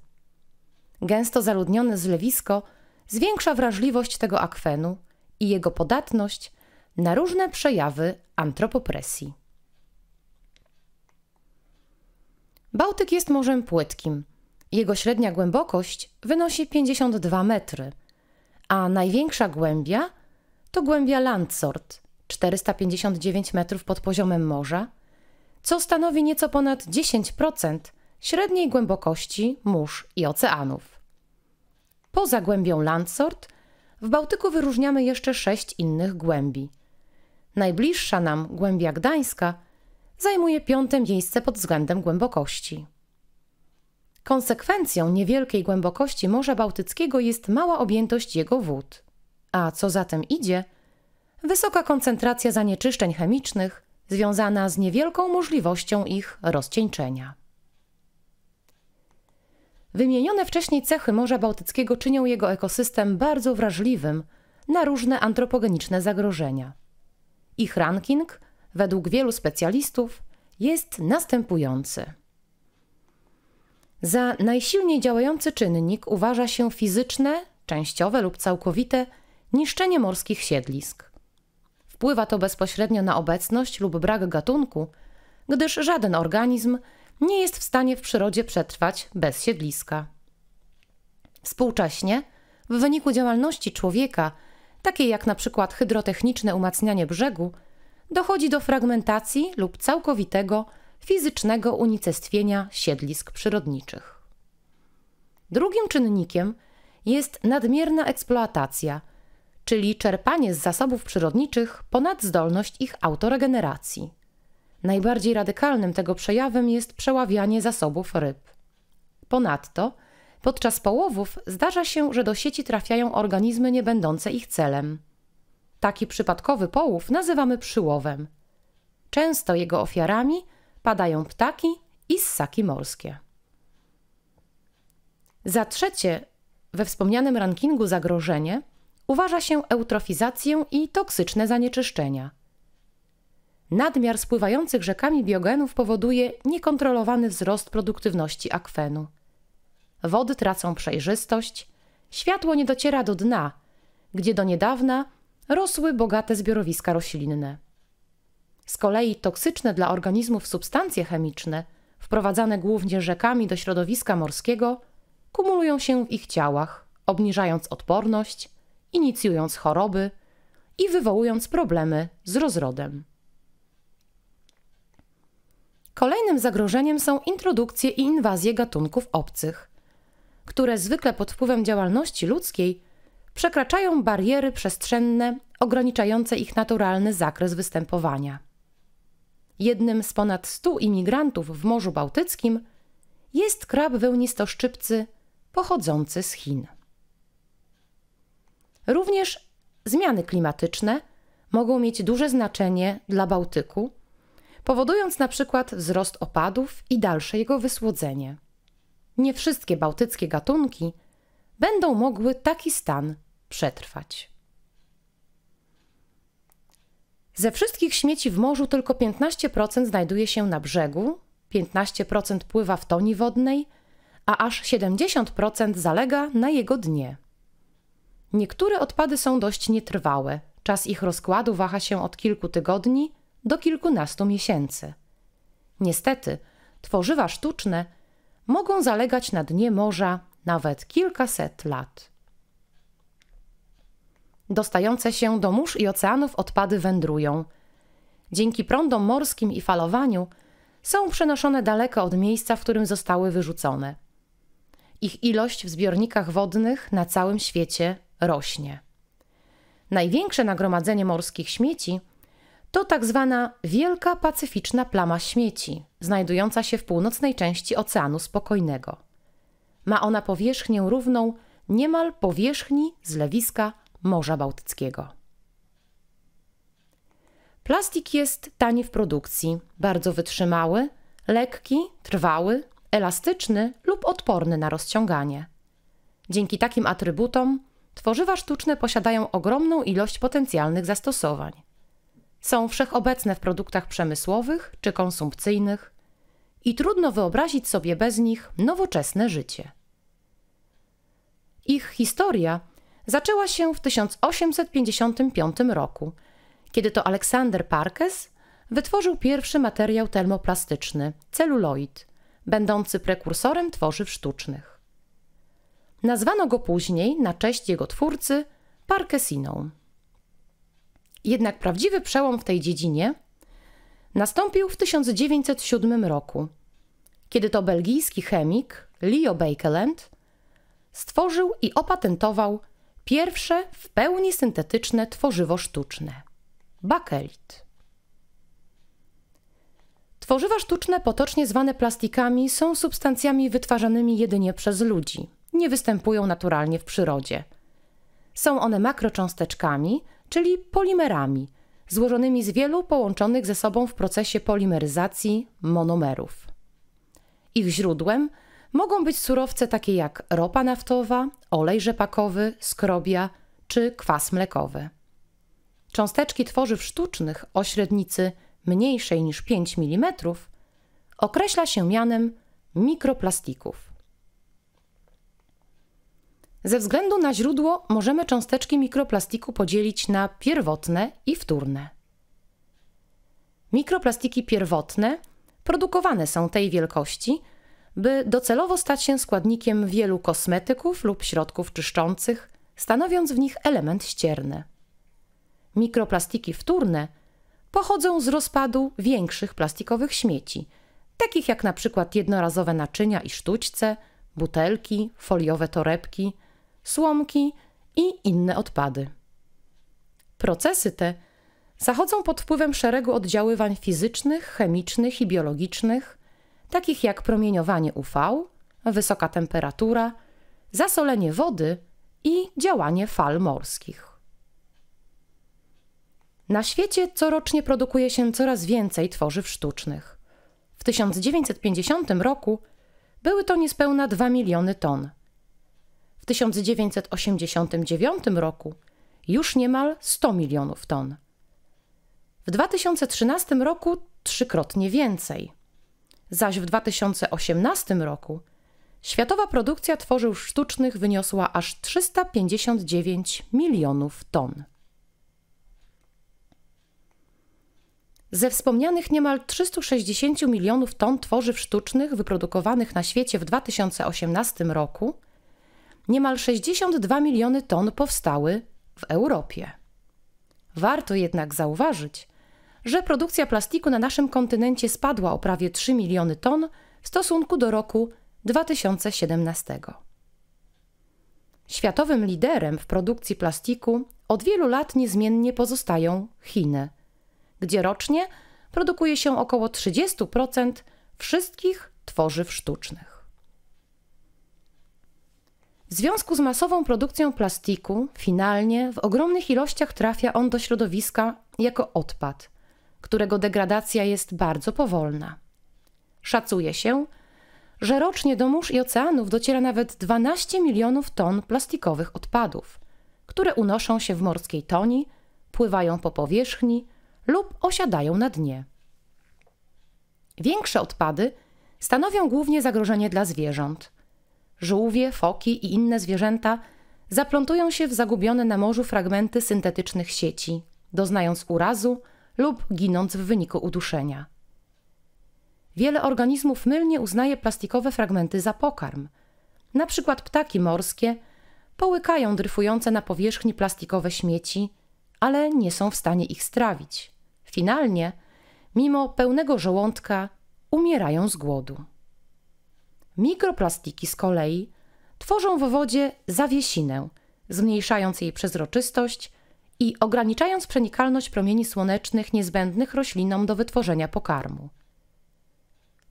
[SPEAKER 1] Gęsto zaludnione zlewisko zwiększa wrażliwość tego akwenu i jego podatność na różne przejawy antropopresji. Bałtyk jest morzem płytkim. Jego średnia głębokość wynosi 52 metry, a największa głębia to głębia Landsort 459 metrów pod poziomem morza, co stanowi nieco ponad 10% średniej głębokości mórz i oceanów. Poza głębią Landsort w Bałtyku wyróżniamy jeszcze sześć innych głębi. Najbliższa nam głębia gdańska zajmuje piąte miejsce pod względem głębokości. Konsekwencją niewielkiej głębokości Morza Bałtyckiego jest mała objętość jego wód, a co za tym idzie, wysoka koncentracja zanieczyszczeń chemicznych związana z niewielką możliwością ich rozcieńczenia. Wymienione wcześniej cechy Morza Bałtyckiego czynią jego ekosystem bardzo wrażliwym na różne antropogeniczne zagrożenia. Ich ranking, według wielu specjalistów, jest następujący. Za najsilniej działający czynnik uważa się fizyczne, częściowe lub całkowite niszczenie morskich siedlisk wpływa to bezpośrednio na obecność lub brak gatunku, gdyż żaden organizm nie jest w stanie w przyrodzie przetrwać bez siedliska. Współcześnie, w wyniku działalności człowieka, takiej jak na przykład hydrotechniczne umacnianie brzegu, dochodzi do fragmentacji lub całkowitego fizycznego unicestwienia siedlisk przyrodniczych. Drugim czynnikiem jest nadmierna eksploatacja – czyli czerpanie z zasobów przyrodniczych ponad zdolność ich autoregeneracji. Najbardziej radykalnym tego przejawem jest przeławianie zasobów ryb. Ponadto, podczas połowów zdarza się, że do sieci trafiają organizmy niebędące ich celem. Taki przypadkowy połów nazywamy przyłowem. Często jego ofiarami padają ptaki i ssaki morskie. Za trzecie, we wspomnianym rankingu zagrożenie uważa się eutrofizację i toksyczne zanieczyszczenia. Nadmiar spływających rzekami biogenów powoduje niekontrolowany wzrost produktywności akwenu. Wody tracą przejrzystość, światło nie dociera do dna, gdzie do niedawna rosły bogate zbiorowiska roślinne. Z kolei toksyczne dla organizmów substancje chemiczne, wprowadzane głównie rzekami do środowiska morskiego, kumulują się w ich ciałach, obniżając odporność, inicjując choroby i wywołując problemy z rozrodem. Kolejnym zagrożeniem są introdukcje i inwazje gatunków obcych, które zwykle pod wpływem działalności ludzkiej przekraczają bariery przestrzenne ograniczające ich naturalny zakres występowania. Jednym z ponad 100 imigrantów w Morzu Bałtyckim jest krab wełnistoszczypcy pochodzący z Chin. Również zmiany klimatyczne mogą mieć duże znaczenie dla Bałtyku, powodując na przykład wzrost opadów i dalsze jego wysłodzenie. Nie wszystkie bałtyckie gatunki będą mogły taki stan przetrwać. Ze wszystkich śmieci w morzu tylko 15% znajduje się na brzegu, 15% pływa w toni wodnej, a aż 70% zalega na jego dnie. Niektóre odpady są dość nietrwałe. Czas ich rozkładu waha się od kilku tygodni do kilkunastu miesięcy. Niestety, tworzywa sztuczne mogą zalegać na dnie morza nawet kilkaset lat. Dostające się do mórz i oceanów odpady wędrują. Dzięki prądom morskim i falowaniu są przenoszone daleko od miejsca, w którym zostały wyrzucone. Ich ilość w zbiornikach wodnych na całym świecie rośnie. Największe nagromadzenie morskich śmieci to tak zwana Wielka Pacyficzna Plama Śmieci, znajdująca się w północnej części Oceanu Spokojnego. Ma ona powierzchnię równą niemal powierzchni zlewiska Morza Bałtyckiego. Plastik jest tani w produkcji, bardzo wytrzymały, lekki, trwały, elastyczny lub odporny na rozciąganie. Dzięki takim atrybutom Tworzywa sztuczne posiadają ogromną ilość potencjalnych zastosowań. Są wszechobecne w produktach przemysłowych czy konsumpcyjnych i trudno wyobrazić sobie bez nich nowoczesne życie. Ich historia zaczęła się w 1855 roku, kiedy to Aleksander Parkes wytworzył pierwszy materiał termoplastyczny celuloid, będący prekursorem tworzyw sztucznych. Nazwano go później, na cześć jego twórcy, Parkesiną. Jednak prawdziwy przełom w tej dziedzinie nastąpił w 1907 roku, kiedy to belgijski chemik Leo Bakeland stworzył i opatentował pierwsze w pełni syntetyczne tworzywo sztuczne bakelit. Tworzywa sztuczne, potocznie zwane plastikami, są substancjami wytwarzanymi jedynie przez ludzi nie występują naturalnie w przyrodzie. Są one makrocząsteczkami, czyli polimerami, złożonymi z wielu połączonych ze sobą w procesie polimeryzacji monomerów. Ich źródłem mogą być surowce takie jak ropa naftowa, olej rzepakowy, skrobia czy kwas mlekowy. Cząsteczki tworzyw sztucznych o średnicy mniejszej niż 5 mm określa się mianem mikroplastików. Ze względu na źródło możemy cząsteczki mikroplastiku podzielić na pierwotne i wtórne. Mikroplastiki pierwotne produkowane są tej wielkości, by docelowo stać się składnikiem wielu kosmetyków lub środków czyszczących, stanowiąc w nich element ścierny. Mikroplastiki wtórne pochodzą z rozpadu większych plastikowych śmieci, takich jak na przykład jednorazowe naczynia i sztućce, butelki, foliowe torebki, słomki i inne odpady. Procesy te zachodzą pod wpływem szeregu oddziaływań fizycznych, chemicznych i biologicznych, takich jak promieniowanie UV, wysoka temperatura, zasolenie wody i działanie fal morskich. Na świecie corocznie produkuje się coraz więcej tworzyw sztucznych. W 1950 roku były to niespełna 2 miliony ton. 1989 roku już niemal 100 milionów ton. W 2013 roku trzykrotnie więcej. Zaś w 2018 roku światowa produkcja tworzyw sztucznych wyniosła aż 359 milionów ton. Ze wspomnianych niemal 360 milionów ton tworzyw sztucznych wyprodukowanych na świecie w 2018 roku Niemal 62 miliony ton powstały w Europie. Warto jednak zauważyć, że produkcja plastiku na naszym kontynencie spadła o prawie 3 miliony ton w stosunku do roku 2017. Światowym liderem w produkcji plastiku od wielu lat niezmiennie pozostają Chiny, gdzie rocznie produkuje się około 30% wszystkich tworzyw sztucznych. W związku z masową produkcją plastiku, finalnie w ogromnych ilościach trafia on do środowiska jako odpad, którego degradacja jest bardzo powolna. Szacuje się, że rocznie do mórz i oceanów dociera nawet 12 milionów ton plastikowych odpadów, które unoszą się w morskiej toni, pływają po powierzchni lub osiadają na dnie. Większe odpady stanowią głównie zagrożenie dla zwierząt – żółwie, foki i inne zwierzęta zaplątują się w zagubione na morzu fragmenty syntetycznych sieci, doznając urazu lub ginąc w wyniku uduszenia. Wiele organizmów mylnie uznaje plastikowe fragmenty za pokarm. Na przykład ptaki morskie połykają dryfujące na powierzchni plastikowe śmieci, ale nie są w stanie ich strawić. Finalnie, mimo pełnego żołądka, umierają z głodu. Mikroplastiki z kolei tworzą w wodzie zawiesinę, zmniejszając jej przezroczystość i ograniczając przenikalność promieni słonecznych niezbędnych roślinom do wytworzenia pokarmu.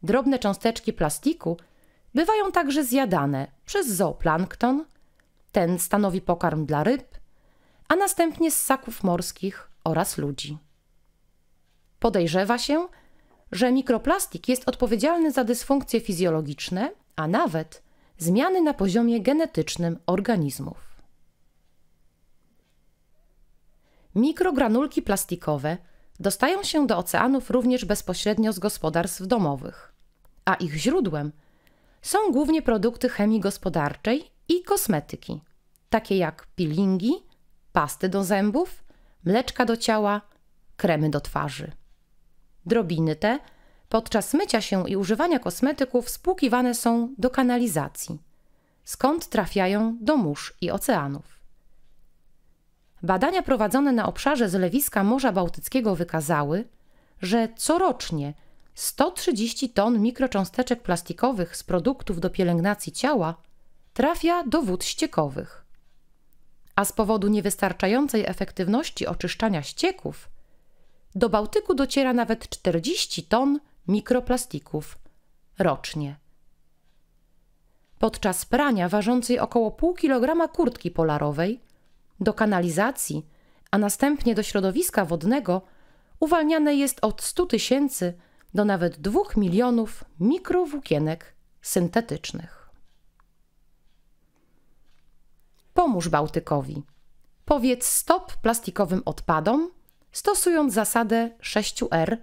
[SPEAKER 1] Drobne cząsteczki plastiku bywają także zjadane przez zooplankton, ten stanowi pokarm dla ryb, a następnie ssaków morskich oraz ludzi. Podejrzewa się, że mikroplastik jest odpowiedzialny za dysfunkcje fizjologiczne, a nawet zmiany na poziomie genetycznym organizmów. Mikrogranulki plastikowe dostają się do oceanów również bezpośrednio z gospodarstw domowych, a ich źródłem są głównie produkty chemii gospodarczej i kosmetyki, takie jak peelingi, pasty do zębów, mleczka do ciała, kremy do twarzy. Drobiny te podczas mycia się i używania kosmetyków spłukiwane są do kanalizacji, skąd trafiają do mórz i oceanów. Badania prowadzone na obszarze zlewiska Morza Bałtyckiego wykazały, że corocznie 130 ton mikrocząsteczek plastikowych z produktów do pielęgnacji ciała trafia do wód ściekowych. A z powodu niewystarczającej efektywności oczyszczania ścieków do Bałtyku dociera nawet 40 ton mikroplastików rocznie. Podczas prania ważącej około pół kilograma kurtki polarowej do kanalizacji, a następnie do środowiska wodnego uwalniane jest od 100 tysięcy do nawet 2 milionów mikrowłókienek syntetycznych. Pomóż Bałtykowi. Powiedz stop plastikowym odpadom stosując zasadę 6R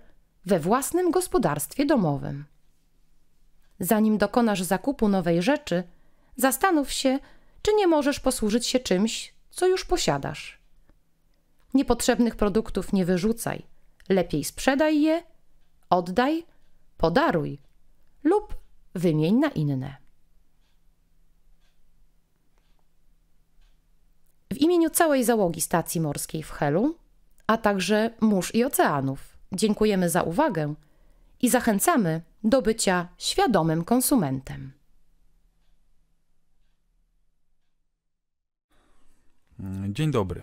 [SPEAKER 1] we własnym gospodarstwie domowym. Zanim dokonasz zakupu nowej rzeczy, zastanów się, czy nie możesz posłużyć się czymś, co już posiadasz. Niepotrzebnych produktów nie wyrzucaj, lepiej sprzedaj je, oddaj, podaruj lub wymień na inne. W imieniu całej załogi stacji morskiej w Helu a także mórz i oceanów. Dziękujemy za uwagę i zachęcamy do bycia świadomym konsumentem.
[SPEAKER 2] Dzień dobry.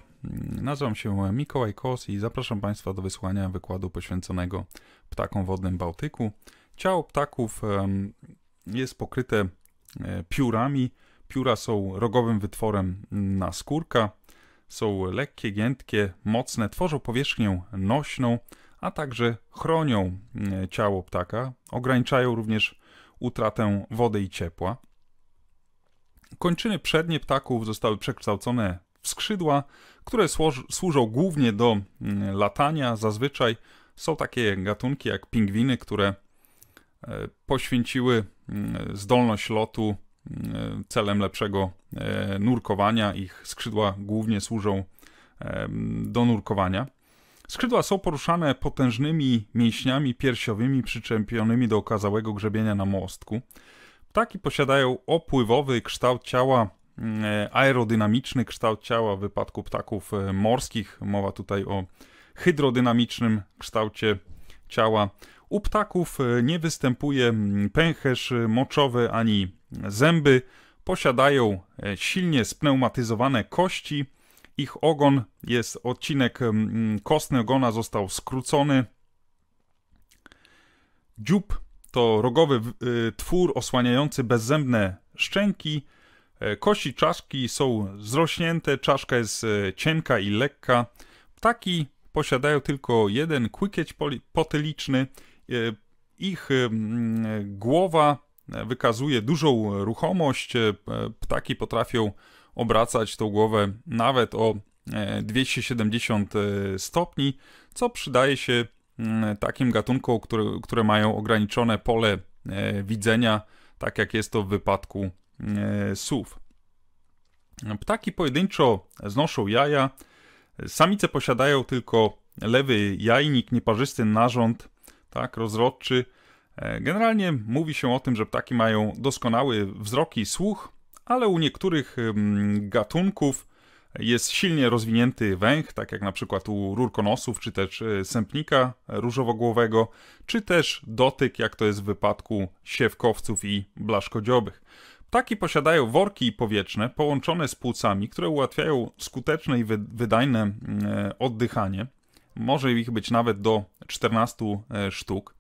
[SPEAKER 2] Nazywam się Mikołaj Kos i zapraszam Państwa do wysłania wykładu poświęconego ptakom wodnym Bałtyku. Ciało ptaków jest pokryte e, piórami. Pióra są rogowym wytworem na skórka. Są lekkie, giętkie, mocne, tworzą powierzchnię nośną, a także chronią e, ciało ptaka, ograniczają również utratę wody i ciepła. Kończyny przednie ptaków zostały przekształcone w skrzydła, które służą głównie do latania. Zazwyczaj są takie gatunki jak pingwiny, które e, poświęciły zdolność lotu E, celem lepszego e, nurkowania. Ich skrzydła głównie służą e, do nurkowania. Skrzydła są poruszane potężnymi mięśniami piersiowymi przyczepionymi do okazałego grzebienia na mostku. Ptaki posiadają opływowy kształt ciała, aerodynamiczny kształt ciała w wypadku ptaków morskich. Mowa tutaj o hydrodynamicznym kształcie ciała. U ptaków nie występuje pęcherz moczowy ani zęby posiadają e, silnie spneumatyzowane kości. Ich ogon jest odcinek mm, kostny ogona został skrócony. Dziób to rogowy y, twór osłaniający bezzębne szczęki. E, kości czaszki są zrośnięte, czaszka jest e, cienka i lekka. Ptaki posiadają tylko jeden kłykieć potyliczny. Ich mm, głowa wykazuje dużą ruchomość. E, ptaki potrafią obracać tą głowę nawet o 270 e, e, stopni, co przydaje się mm, takim gatunkom, które, które mają ograniczone pole widzenia, tak jak jest to w wypadku sów. Ptaki pojedynczo znoszą jaja. Samice posiadają tylko lewy jajnik, nieparzysty narząd, tak, rozrodczy, E, generalnie mówi się o tym, że ptaki mają doskonały wzrok i słuch, ale u niektórych gatunków jest silnie rozwinięty węch, tak jak na przykład u rurkonosów, czy też e, sępnika różowogłowego, czy też dotyk, jak to jest w wypadku siewkowców i blaszkodziobych. Ptaki posiadają worki powietrzne połączone z płucami, które ułatwiają skuteczne i wydajne mm, e, oddychanie. Może ich być nawet do 14 sztuk.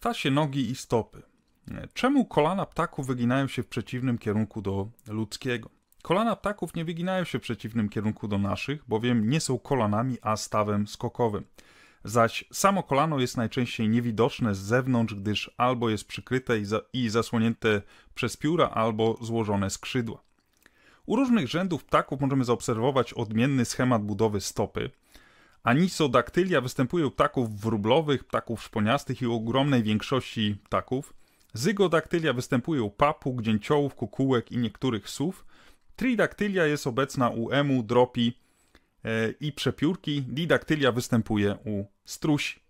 [SPEAKER 2] Ptasie nogi i stopy. E, czemu kolana ptaku wyginają się w przeciwnym kierunku do ludzkiego? Kolana ptaków nie wyginają się w przeciwnym kierunku do naszych, bowiem nie są kolanami, a stawem skokowym. Zaś samo kolano jest najczęściej niewidoczne z zewnątrz, gdyż albo jest przykryte i, i zasłonięte przez pióra, albo złożone skrzydła. U różnych rzędów ptaków możemy zaobserwować odmienny schemat budowy stopy – Anisodaktylia występuje u ptaków wróblowych, ptaków szponiastych i u ogromnej większości ptaków. Zygodaktylia występuje u papug, dzięciołów, kukułek i niektórych sów. Tridaktylia jest obecna u emu, dropi e, i przepiórki. Didaktylia występuje u strusi.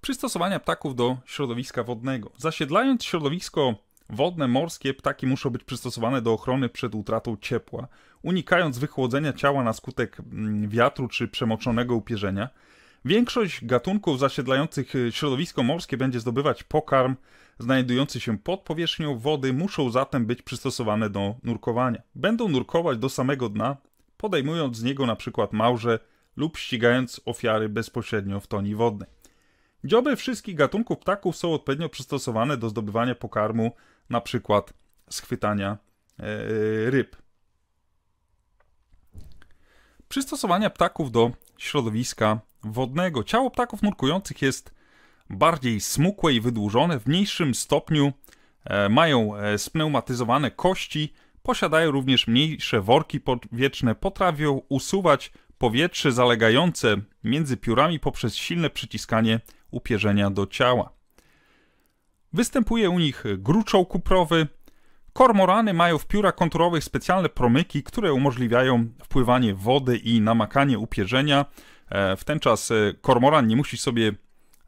[SPEAKER 2] Przystosowania ptaków do środowiska wodnego. Zasiedlając środowisko Wodne, morskie ptaki muszą być przystosowane do ochrony przed utratą ciepła, unikając wychłodzenia ciała na skutek mm, wiatru czy przemoczonego upierzenia. Większość gatunków zasiedlających y, środowisko morskie będzie zdobywać pokarm znajdujący się pod powierzchnią wody, muszą zatem być przystosowane do nurkowania. Będą nurkować do samego dna, podejmując z niego na przykład małże lub ścigając ofiary bezpośrednio w toni wodnej. Dzioby wszystkich gatunków ptaków są odpowiednio przystosowane do zdobywania pokarmu na przykład schwytania e, e, ryb. Przystosowania ptaków do środowiska wodnego. Ciało ptaków nurkujących jest bardziej smukłe i wydłużone, w mniejszym stopniu e, mają spneumatyzowane kości, posiadają również mniejsze worki powietrzne, potrafią usuwać powietrze zalegające między piórami poprzez silne przyciskanie upierzenia do ciała. Występuje u nich gruczoł kuprowy. Kormorany mają w piórach konturowych specjalne promyki, które umożliwiają wpływanie wody i namakanie upierzenia. E, w ten czas e, kormoran nie musi sobie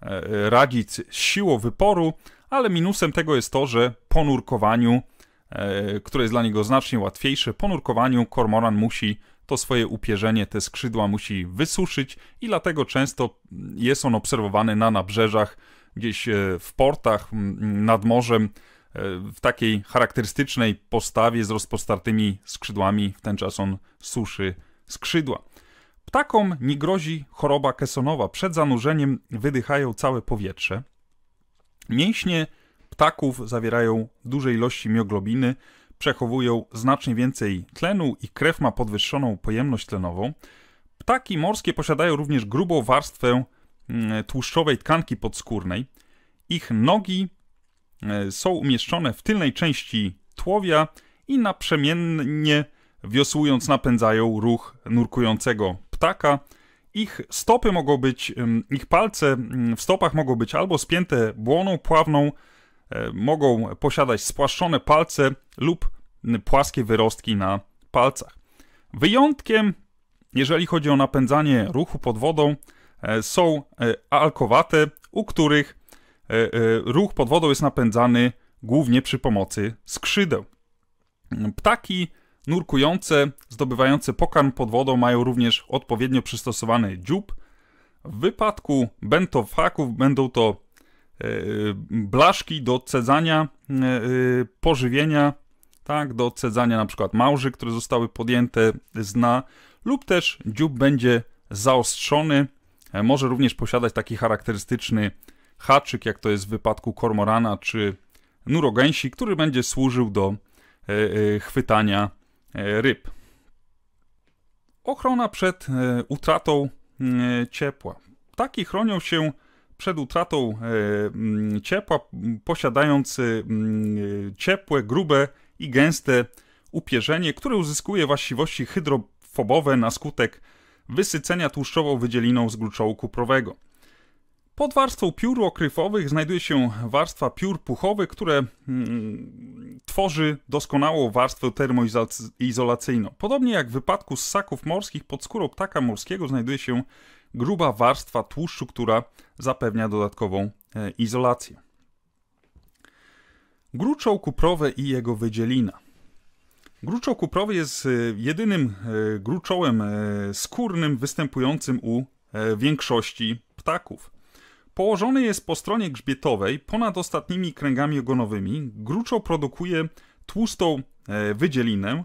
[SPEAKER 2] e, radzić z siłą wyporu, ale minusem tego jest to, że po nurkowaniu, które jest dla niego znacznie łatwiejsze, po nurkowaniu kormoran musi to swoje upierzenie, te skrzydła musi wysuszyć i dlatego często jest on obserwowany na nabrzeżach gdzieś e, w portach nad morzem e, w takiej charakterystycznej postawie z rozpostartymi skrzydłami, w ten czas on suszy skrzydła. Ptakom nie grozi choroba kesonowa. Przed zanurzeniem wydychają całe powietrze. Mięśnie ptaków zawierają duże ilości mioglobiny, przechowują znacznie więcej tlenu i krew ma podwyższoną pojemność tlenową. Ptaki morskie posiadają również grubą warstwę Mm, tłuszczowej tkanki podskórnej. Ich nogi e, są umieszczone w tylnej części tłowia i naprzemiennie wiosłując napędzają ruch nurkującego ptaka. Ich stopy mogą być, ich palce w stopach mogą być albo spięte błoną pławną, e, mogą posiadać spłaszczone palce lub płaskie wyrostki na palcach. Wyjątkiem, jeżeli chodzi o napędzanie ruchu pod wodą, E, są e, alkowate, u których e, ruch pod wodą jest napędzany głównie przy pomocy skrzydeł. Mm, ptaki nurkujące, zdobywające pokarm pod wodą mają również odpowiednio przystosowany dziób. W wypadku bentofaków będą to blaszki do cedzania pożywienia, tak, do cedzania na przykład małży, które zostały podjęte z dna, lub też dziób będzie zaostrzony, E, może również posiadać taki charakterystyczny haczyk, jak to jest w wypadku kormorana czy nurogęsi, który będzie służył do e, e, chwytania ryb. Ochrona przed utratą ciepła. Taki chronią się przed utratą ciepła, posiadając ciepłe, grube i gęste upierzenie, które uzyskuje właściwości hydrofobowe na skutek wysycenia tłuszczową wydzieliną z gruczołu kuprowego. Pod warstwą piór okryfowych znajduje się warstwa piór puchowych, które mm, tworzy doskonałą warstwę termoizolacyjną. Podobnie jak w wypadku ssaków morskich, pod skórą ptaka morskiego znajduje się gruba warstwa tłuszczu, która zapewnia dodatkową e, izolację. Gruczoł kuprowy i jego wydzielina – Gruczoł kuprowy jest e, jedynym e, gruczołem e, skórnym występującym u większości ptaków. Położony jest po stronie grzbietowej, ponad ostatnimi kręgami ogonowymi. Gruczoł produkuje tłustą wydzielinę,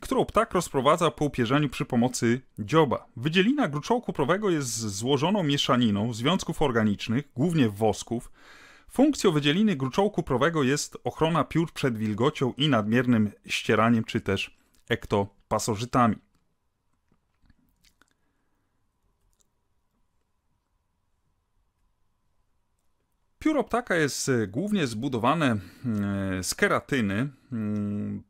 [SPEAKER 2] którą ptak rozprowadza po upierzeniu przy pomocy dzioba. Wydzielina gruczołku kuprowego jest złożoną mieszaniną związków organicznych, głównie wosków, Funkcją wydzieliny gruczołku prowego jest ochrona piór przed wilgocią i nadmiernym ścieraniem czy też ektopasożytami. Pióro ptaka jest y, głównie zbudowane y, z keratyny. Mm,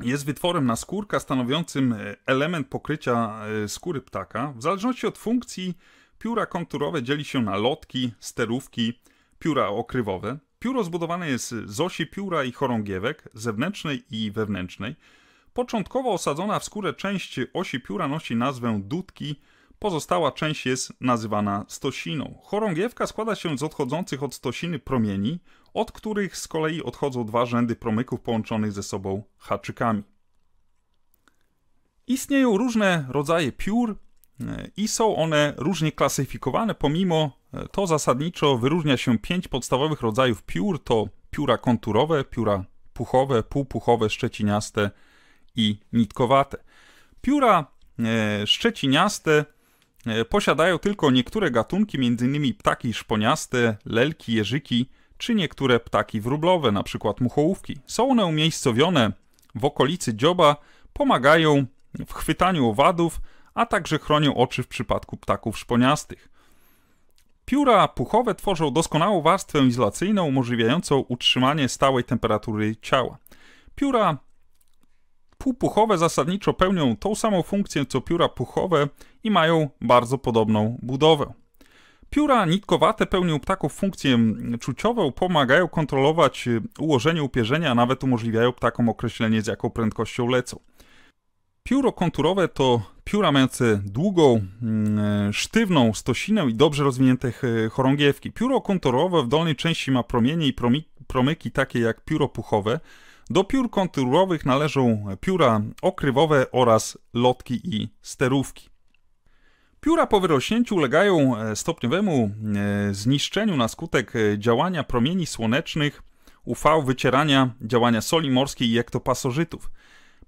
[SPEAKER 2] jest wytworem skórka stanowiącym y, element pokrycia skóry ptaka. W zależności od funkcji pióra konturowe dzieli się na lotki, sterówki, pióra okrywowe. Pióro zbudowane jest z osi pióra i chorągiewek, zewnętrznej i wewnętrznej. Początkowo osadzona w skórę część osi pióra nosi nazwę dudki, pozostała część jest nazywana stosiną. Chorągiewka składa się z odchodzących od stosiny promieni, od których z kolei odchodzą dwa rzędy promyków połączonych ze sobą haczykami. Istnieją różne rodzaje piór, i są one różnie klasyfikowane, pomimo e, to zasadniczo wyróżnia się pięć podstawowych rodzajów piór, to pióra konturowe, pióra puchowe, półpuchowe, szczeciniaste i nitkowate. Pióra e, szczeciniaste e, posiadają tylko niektóre gatunki, m.in. ptaki szponiaste, lelki, jeżyki, czy niektóre ptaki wróblowe, np. muchołówki. Są one umiejscowione w okolicy dzioba, pomagają w chwytaniu owadów, a także chronią oczy w przypadku ptaków szponiastych. Pióra puchowe tworzą doskonałą warstwę izolacyjną umożliwiającą utrzymanie stałej temperatury ciała. Pióra półpuchowe zasadniczo pełnią tą samą funkcję co pióra puchowe i mają bardzo podobną budowę. Pióra nitkowate pełnią ptaków funkcję czuciową, pomagają kontrolować ułożenie upierzenia, a nawet umożliwiają ptakom określenie z jaką prędkością lecą. Pióro konturowe to pióra mające długą, mm, sztywną stosinę i dobrze rozwinięte chorągiewki. Pióro konturowe w dolnej części ma promienie i promyki takie jak pióro puchowe. Do piór konturowych należą pióra okrywowe oraz lotki i sterówki. Pióra po wyrośnięciu ulegają e, stopniowemu e, zniszczeniu na skutek e, działania promieni słonecznych, UV, wycierania, działania soli morskiej i ektopasożytów.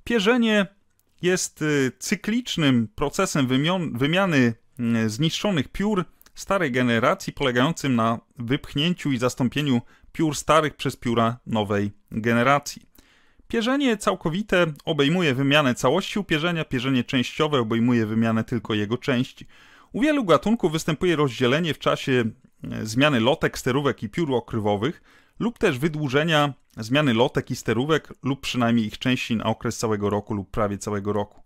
[SPEAKER 2] Pierzenie jest y, cyklicznym procesem wymiany mm, zniszczonych piór starej generacji, polegającym na wypchnięciu i zastąpieniu piór starych przez pióra nowej generacji. Pierzenie całkowite obejmuje wymianę całości upierzenia, pierzenie częściowe obejmuje wymianę tylko jego części. U wielu gatunków występuje rozdzielenie w czasie mm, zmiany lotek, sterówek i piór okrywowych, lub też wydłużenia zmiany lotek i sterówek lub przynajmniej ich części na okres całego roku lub prawie całego roku.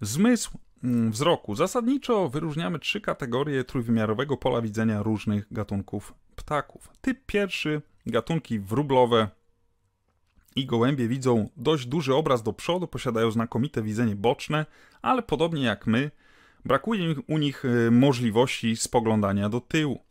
[SPEAKER 2] Zmysł mm, wzroku. Zasadniczo wyróżniamy trzy kategorie trójwymiarowego pola widzenia różnych gatunków ptaków. Typ pierwszy, gatunki wróblowe i gołębie widzą dość duży obraz do przodu, posiadają znakomite widzenie boczne, ale podobnie jak my, brakuje u nich y, możliwości spoglądania do tyłu.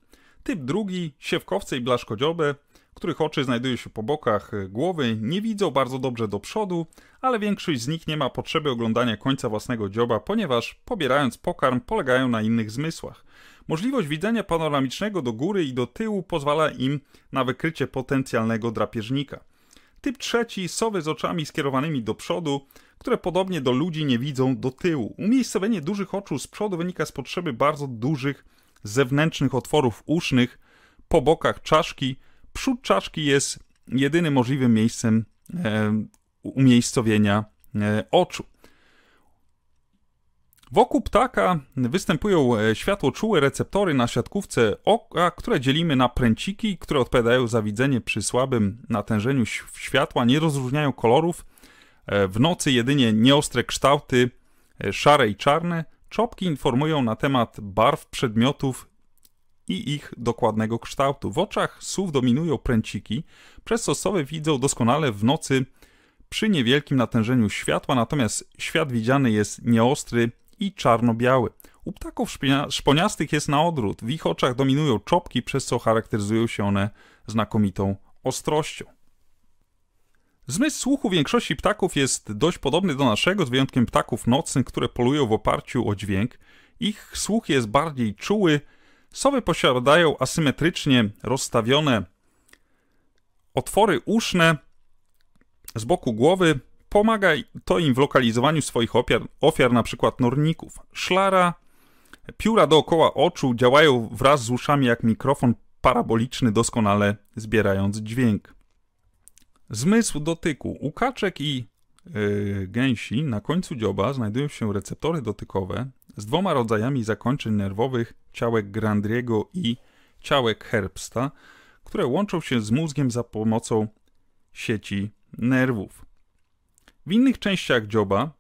[SPEAKER 2] Typ drugi, siewkowce i blaszkodzioby, których oczy znajdują się po bokach głowy, nie widzą bardzo dobrze do przodu, ale większość z nich nie ma potrzeby oglądania końca własnego dzioba, ponieważ pobierając pokarm polegają na innych zmysłach. Możliwość widzenia panoramicznego do góry i do tyłu pozwala im na wykrycie potencjalnego drapieżnika. Typ trzeci, sowy z oczami skierowanymi do przodu, które podobnie do ludzi nie widzą do tyłu. Umiejscowienie dużych oczu z przodu wynika z potrzeby bardzo dużych zewnętrznych otworów usznych po bokach czaszki. Przód czaszki jest jedynym możliwym miejscem e, umiejscowienia e, oczu. Wokół ptaka występują e, światłoczułe receptory na siatkówce oka, które dzielimy na pręciki, które odpowiadają za widzenie przy słabym natężeniu światła, nie rozróżniają kolorów. W nocy jedynie nieostre kształty, szare i czarne, Czopki informują na temat barw przedmiotów i ich dokładnego kształtu. W oczach słów dominują pręciki, przez co sowy widzą doskonale w nocy przy niewielkim natężeniu światła, natomiast świat widziany jest nieostry i czarno-biały. U ptaków szponiastych jest na odwrót. W ich oczach dominują czopki, przez co charakteryzują się one znakomitą ostrością. Zmysł słuchu większości ptaków jest dość podobny do naszego, z wyjątkiem ptaków nocnych, które polują w oparciu o dźwięk. Ich słuch jest bardziej czuły. Sowy posiadają asymetrycznie rozstawione otwory uszne z boku głowy. Pomaga to im w lokalizowaniu swoich ofiar, ofiar np. norników. Szlara, pióra dookoła oczu działają wraz z uszami jak mikrofon paraboliczny, doskonale zbierając dźwięk. Zmysł dotyku. U kaczek i yy, gęsi na końcu dzioba znajdują się receptory dotykowe z dwoma rodzajami zakończeń nerwowych ciałek Grandriego i ciałek Herbsta, które łączą się z mózgiem za pomocą sieci nerwów. W innych częściach dzioba,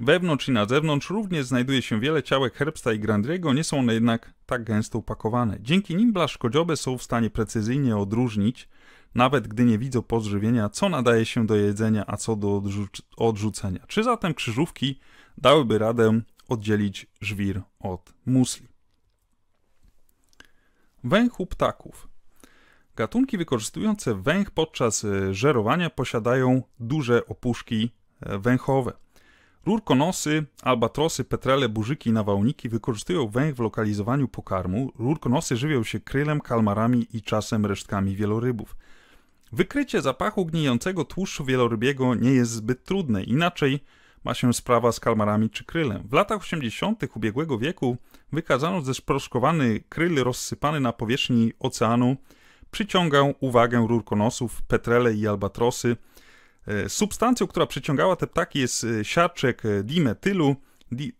[SPEAKER 2] wewnątrz i na zewnątrz, również znajduje się wiele ciałek Herbsta i Grandriego, nie są one jednak tak gęsto upakowane. Dzięki nim blaszkodzioby są w stanie precyzyjnie odróżnić nawet gdy nie widzą pożywienia, co nadaje się do jedzenia, a co do odrzu- odrzucenia. Czy zatem krzyżówki dałyby radę oddzielić żwir od musli? Węchu ptaków. Gatunki wykorzystujące węch podczas e, żerowania posiadają duże opuszki e, węchowe. Rurkonosy, albatrosy, petrele, burzyki i nawałniki wykorzystują węch w lokalizowaniu pokarmu. Rurkonosy żywią się krylem, kalmarami i czasem resztkami wielorybów. Wykrycie zapachu gnijącego tłuszczu wielorybiego nie jest zbyt trudne, inaczej ma się sprawa z kalmarami czy krylem. W latach 80. ubiegłego wieku wykazano, że sproszkowany kryl rozsypany na powierzchni oceanu przyciągał uwagę rurkonosów, petrele i albatrosy. E, substancją, która przyciągała te ptaki jest e, siarczek e, dimetylu,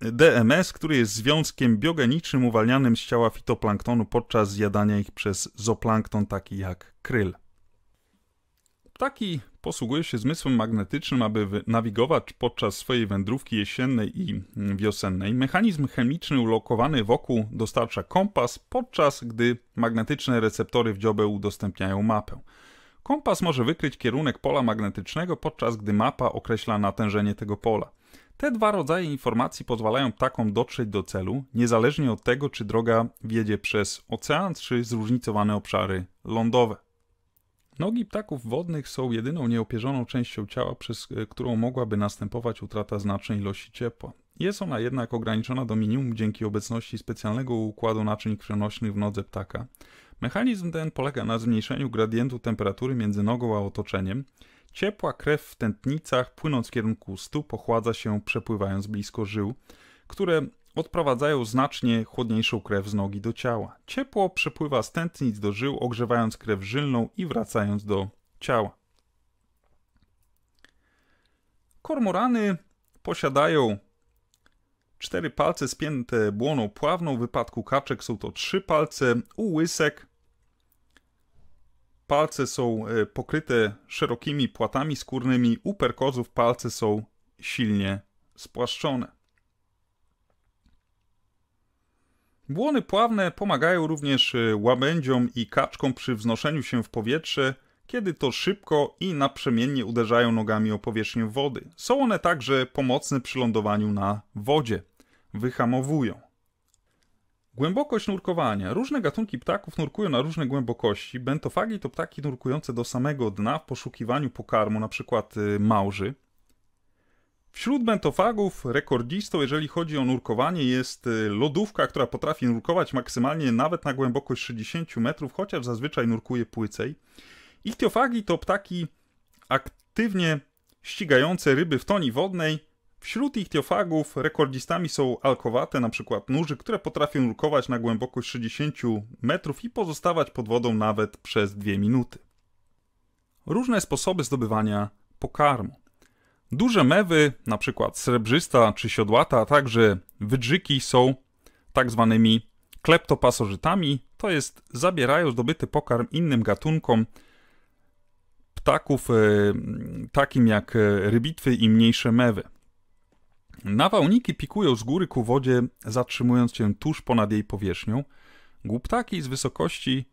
[SPEAKER 2] DMS, który jest związkiem biogenicznym uwalnianym z ciała fitoplanktonu podczas zjadania ich przez zooplankton taki jak kryl. Ptaki posługują się zmysłem magnetycznym, aby nawigować podczas swojej wędrówki jesiennej i wiosennej. Mechanizm chemiczny ulokowany wokół dostarcza kompas, podczas gdy magnetyczne receptory w dziobę udostępniają mapę. Kompas może wykryć kierunek pola magnetycznego, podczas gdy mapa określa natężenie tego pola. Te dwa rodzaje informacji pozwalają ptakom dotrzeć do celu, niezależnie od tego, czy droga wiedzie przez ocean, czy zróżnicowane obszary lądowe. Nogi ptaków wodnych są jedyną nieopierzoną częścią ciała, przez e, którą mogłaby następować utrata znacznej ilości ciepła. Jest ona jednak ograniczona do minimum dzięki obecności specjalnego układu naczyń krwionośnych w nodze ptaka. Mechanizm ten polega na zmniejszeniu gradientu temperatury między nogą a otoczeniem. Ciepła krew w tętnicach płynąc w kierunku stóp pochładza się przepływając blisko żył, które odprowadzają znacznie chłodniejszą krew z nogi do ciała. Ciepło przepływa z tętnic do żył, ogrzewając krew żylną i wracając do ciała. Kormorany posiadają cztery palce spięte błoną pławną, w wypadku kaczek są to trzy palce, u łysek palce są e, pokryte szerokimi płatami skórnymi, u perkozów palce są silnie spłaszczone. Błony pławne pomagają również e, łabędziom i kaczkom przy wznoszeniu się w powietrze, kiedy to szybko i naprzemiennie uderzają nogami o powierzchnię wody. Są one także pomocne przy lądowaniu na wodzie. Wyhamowują. Głębokość nurkowania. Różne gatunki ptaków nurkują na różne głębokości. Bentofagi to ptaki nurkujące do samego dna w poszukiwaniu pokarmu, np. E, małży. Wśród bentofagów rekordzistą, jeżeli chodzi o nurkowanie, jest y, lodówka, która potrafi nurkować maksymalnie nawet na głębokość 60 metrów, chociaż zazwyczaj nurkuje płycej. Iktiofagi to ptaki aktywnie ścigające ryby w toni wodnej. Wśród iktiofagów rekordzistami są alkowate, np. nurzy, które potrafią nurkować na głębokość 60 metrów i pozostawać pod wodą nawet przez 2 minuty. Różne sposoby zdobywania pokarmu. Duże mewy, na przykład srebrzysta czy siodłata, a także wydrzyki są tak zwanymi kleptopasożytami, to jest zabierają zdobyty pokarm innym gatunkom ptaków, e, takim jak e, rybitwy i mniejsze mewy. Nawałniki pikują z góry ku wodzie, zatrzymując się tuż ponad jej powierzchnią. Głuptaki z wysokości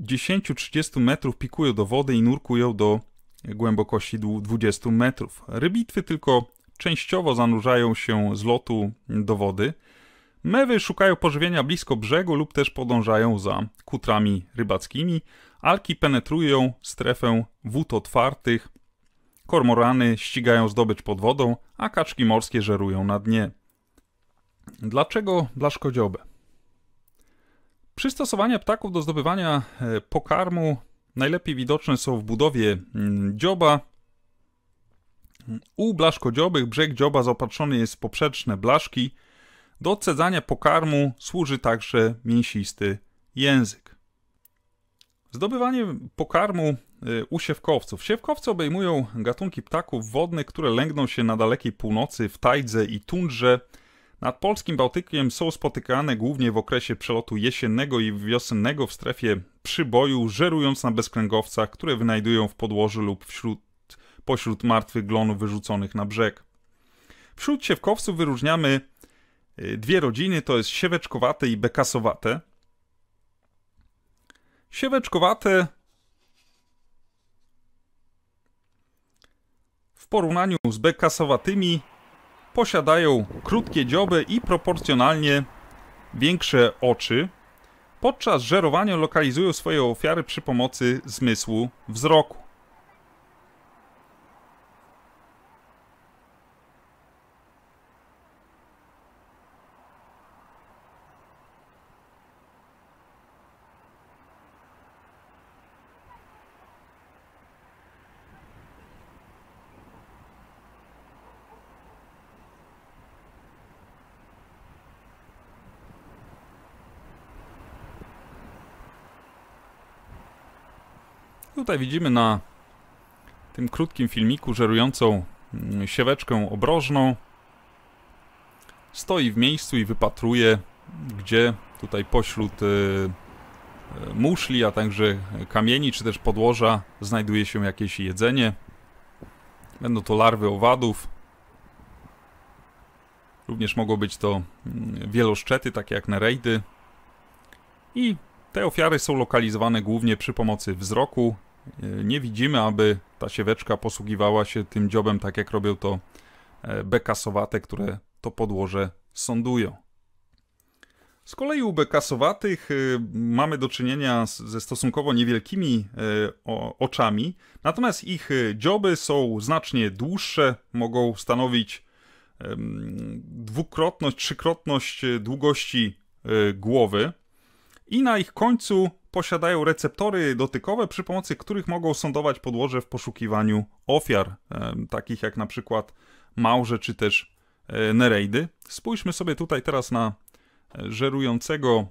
[SPEAKER 2] 10-30 metrów pikują do wody i nurkują do głębokości 20 metrów. Rybitwy tylko częściowo zanurzają się z lotu do wody. Mewy szukają pożywienia blisko brzegu lub też podążają za kutrami rybackimi. Alki penetrują strefę wód otwartych. Kormorany ścigają zdobycz pod wodą, a kaczki morskie żerują na dnie. Dlaczego blaszkodziobe? Przystosowanie ptaków do zdobywania e, pokarmu najlepiej widoczne są w budowie mm, dzioba. U blaszkodziobych brzeg dzioba zaopatrzony jest w poprzeczne blaszki. Do odcedzania pokarmu służy także mięsisty język. Zdobywanie pokarmu y, u siewkowców. Siewkowcy obejmują gatunki ptaków wodnych, które lęgną się na dalekiej północy w tajdze i tundrze. Nad polskim Bałtykiem są spotykane głównie w okresie przelotu jesiennego i wiosennego w strefie przy boju, żerując na bezkręgowcach, które wynajdują w podłożu lub wśród, pośród martwych glonów wyrzuconych na brzeg. Wśród siewkowców wyróżniamy y, dwie rodziny, to jest sieweczkowate i bekasowate. Sieweczkowate w porównaniu z bekasowatymi posiadają krótkie dzioby i proporcjonalnie większe oczy. Podczas żerowania lokalizują swoje ofiary przy pomocy zmysłu wzroku. Tutaj widzimy na tym krótkim filmiku żerującą mm, sieweczkę obrożną. Stoi w miejscu i wypatruje, gdzie tutaj pośród y, y, muszli, a także kamieni czy też podłoża znajduje się jakieś jedzenie. Będą to larwy owadów. Również mogą być to mm, wieloszczety, takie jak nerejdy. I te ofiary są lokalizowane głównie przy pomocy wzroku E, nie widzimy, aby ta sieweczka posługiwała się tym dziobem, tak jak robią to e, bekasowate, które to podłoże sądują. Z kolei u bekasowatych y, mamy do czynienia ze stosunkowo niewielkimi e, oczami, natomiast ich y, dzioby są znacznie dłuższe, mogą stanowić dwukrotność, trzykrotność y, długości głowy i na ich końcu posiadają receptory dotykowe, przy pomocy których mogą sondować podłoże w poszukiwaniu ofiar, e, takich jak na przykład małże czy też e, nereidy. Spójrzmy sobie tutaj teraz na e, żerującego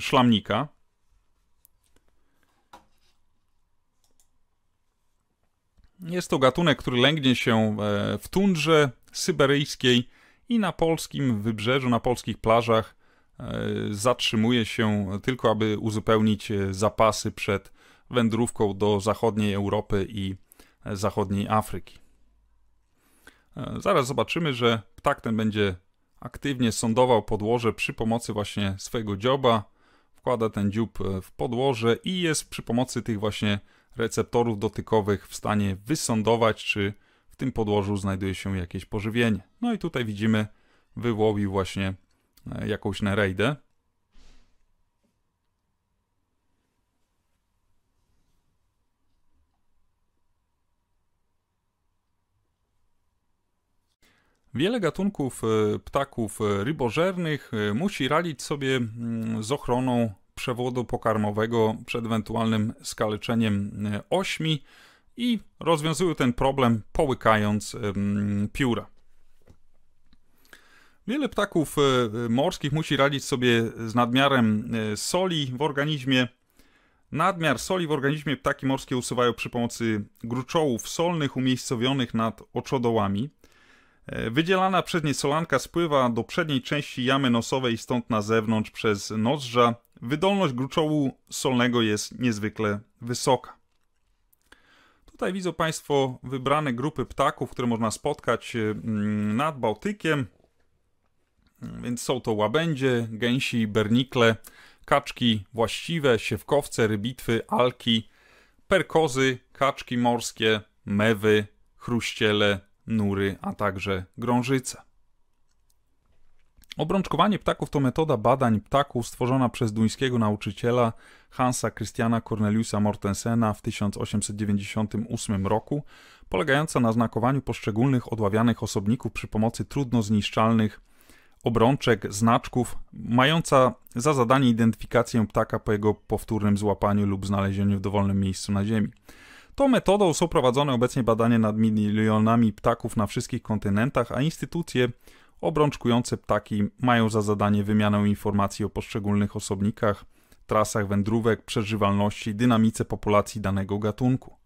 [SPEAKER 2] szlamnika. Jest to gatunek, który lęgnie się w tundrze syberyjskiej i na polskim wybrzeżu, na polskich plażach E, zatrzymuje się tylko, aby uzupełnić e, zapasy przed wędrówką do zachodniej Europy i e, zachodniej Afryki. Zaraz zobaczymy, że ptak ten będzie aktywnie sądował podłoże przy pomocy właśnie swojego dzioba. Wkłada ten dziób w podłoże i jest przy pomocy tych właśnie receptorów dotykowych w stanie wysądować, czy w tym podłożu znajduje się jakieś pożywienie. No i tutaj widzimy, wyłowił właśnie E, jakąś nerejdę. Wiele gatunków e, ptaków e, rybożernych musi radzić sobie mm, z ochroną przewodu pokarmowego przed ewentualnym skaleczeniem ośmi i rozwiązują ten problem połykając pióra. Wiele ptaków e, morskich musi radzić sobie z nadmiarem e, soli w organizmie. Nadmiar soli w organizmie ptaki morskie usuwają przy pomocy gruczołów solnych umiejscowionych nad oczodołami. E, wydzielana przez nie solanka spływa do przedniej części jamy nosowej, stąd na zewnątrz przez nozdrza. Wydolność gruczołu solnego jest niezwykle wysoka. Tutaj widzą Państwo wybrane grupy ptaków, które można spotkać nad Bałtykiem. Więc są to łabędzie, gęsi, bernikle, kaczki właściwe, siewkowce, rybitwy, alki, perkozy, kaczki morskie, mewy, chruściele, nury, a także grążyce. Obrączkowanie ptaków to metoda badań ptaków stworzona przez duńskiego nauczyciela Hansa Christiana Corneliusa Mortensena w 1898 roku, polegająca na znakowaniu poszczególnych odławianych osobników przy pomocy trudno zniszczalnych obrączek, znaczków, mająca za zadanie identyfikację ptaka po jego powtórnym złapaniu lub znalezieniu w dowolnym miejscu na Ziemi. Tą metodą są prowadzone obecnie badania nad milionami ptaków na wszystkich kontynentach, a instytucje obrączkujące ptaki mają za zadanie wymianę informacji o poszczególnych osobnikach, trasach wędrówek, przeżywalności, dynamice populacji danego gatunku.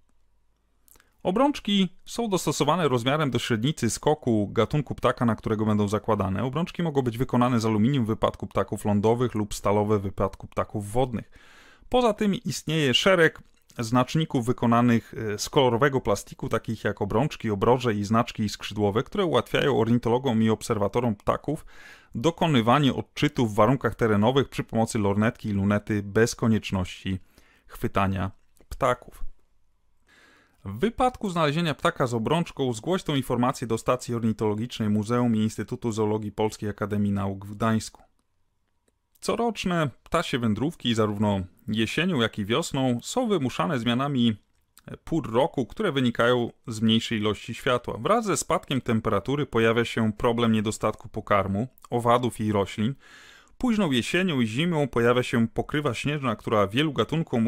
[SPEAKER 2] Obrączki są dostosowane rozmiarem do średnicy skoku gatunku ptaka, na którego będą zakładane. Obrączki mogą być wykonane z aluminium w wypadku ptaków lądowych lub stalowe w wypadku ptaków wodnych. Poza tym istnieje szereg znaczników wykonanych e, z kolorowego plastiku, takich jak obrączki, obroże i znaczki skrzydłowe, które ułatwiają ornitologom i obserwatorom ptaków dokonywanie odczytów w warunkach terenowych przy pomocy lornetki i lunety bez konieczności chwytania ptaków. W wypadku znalezienia ptaka z obrączką zgłoś tą informację do stacji ornitologicznej Muzeum i Instytutu Zoologii Polskiej Akademii Nauk w Gdańsku. Coroczne ptasie wędrówki zarówno jesienią, jak i wiosną są wymuszane zmianami pór roku, które wynikają z mniejszej ilości światła. Wraz ze spadkiem temperatury pojawia się problem niedostatku pokarmu, owadów i roślin. Późną jesienią i zimą pojawia się pokrywa śnieżna, która wielu gatunkom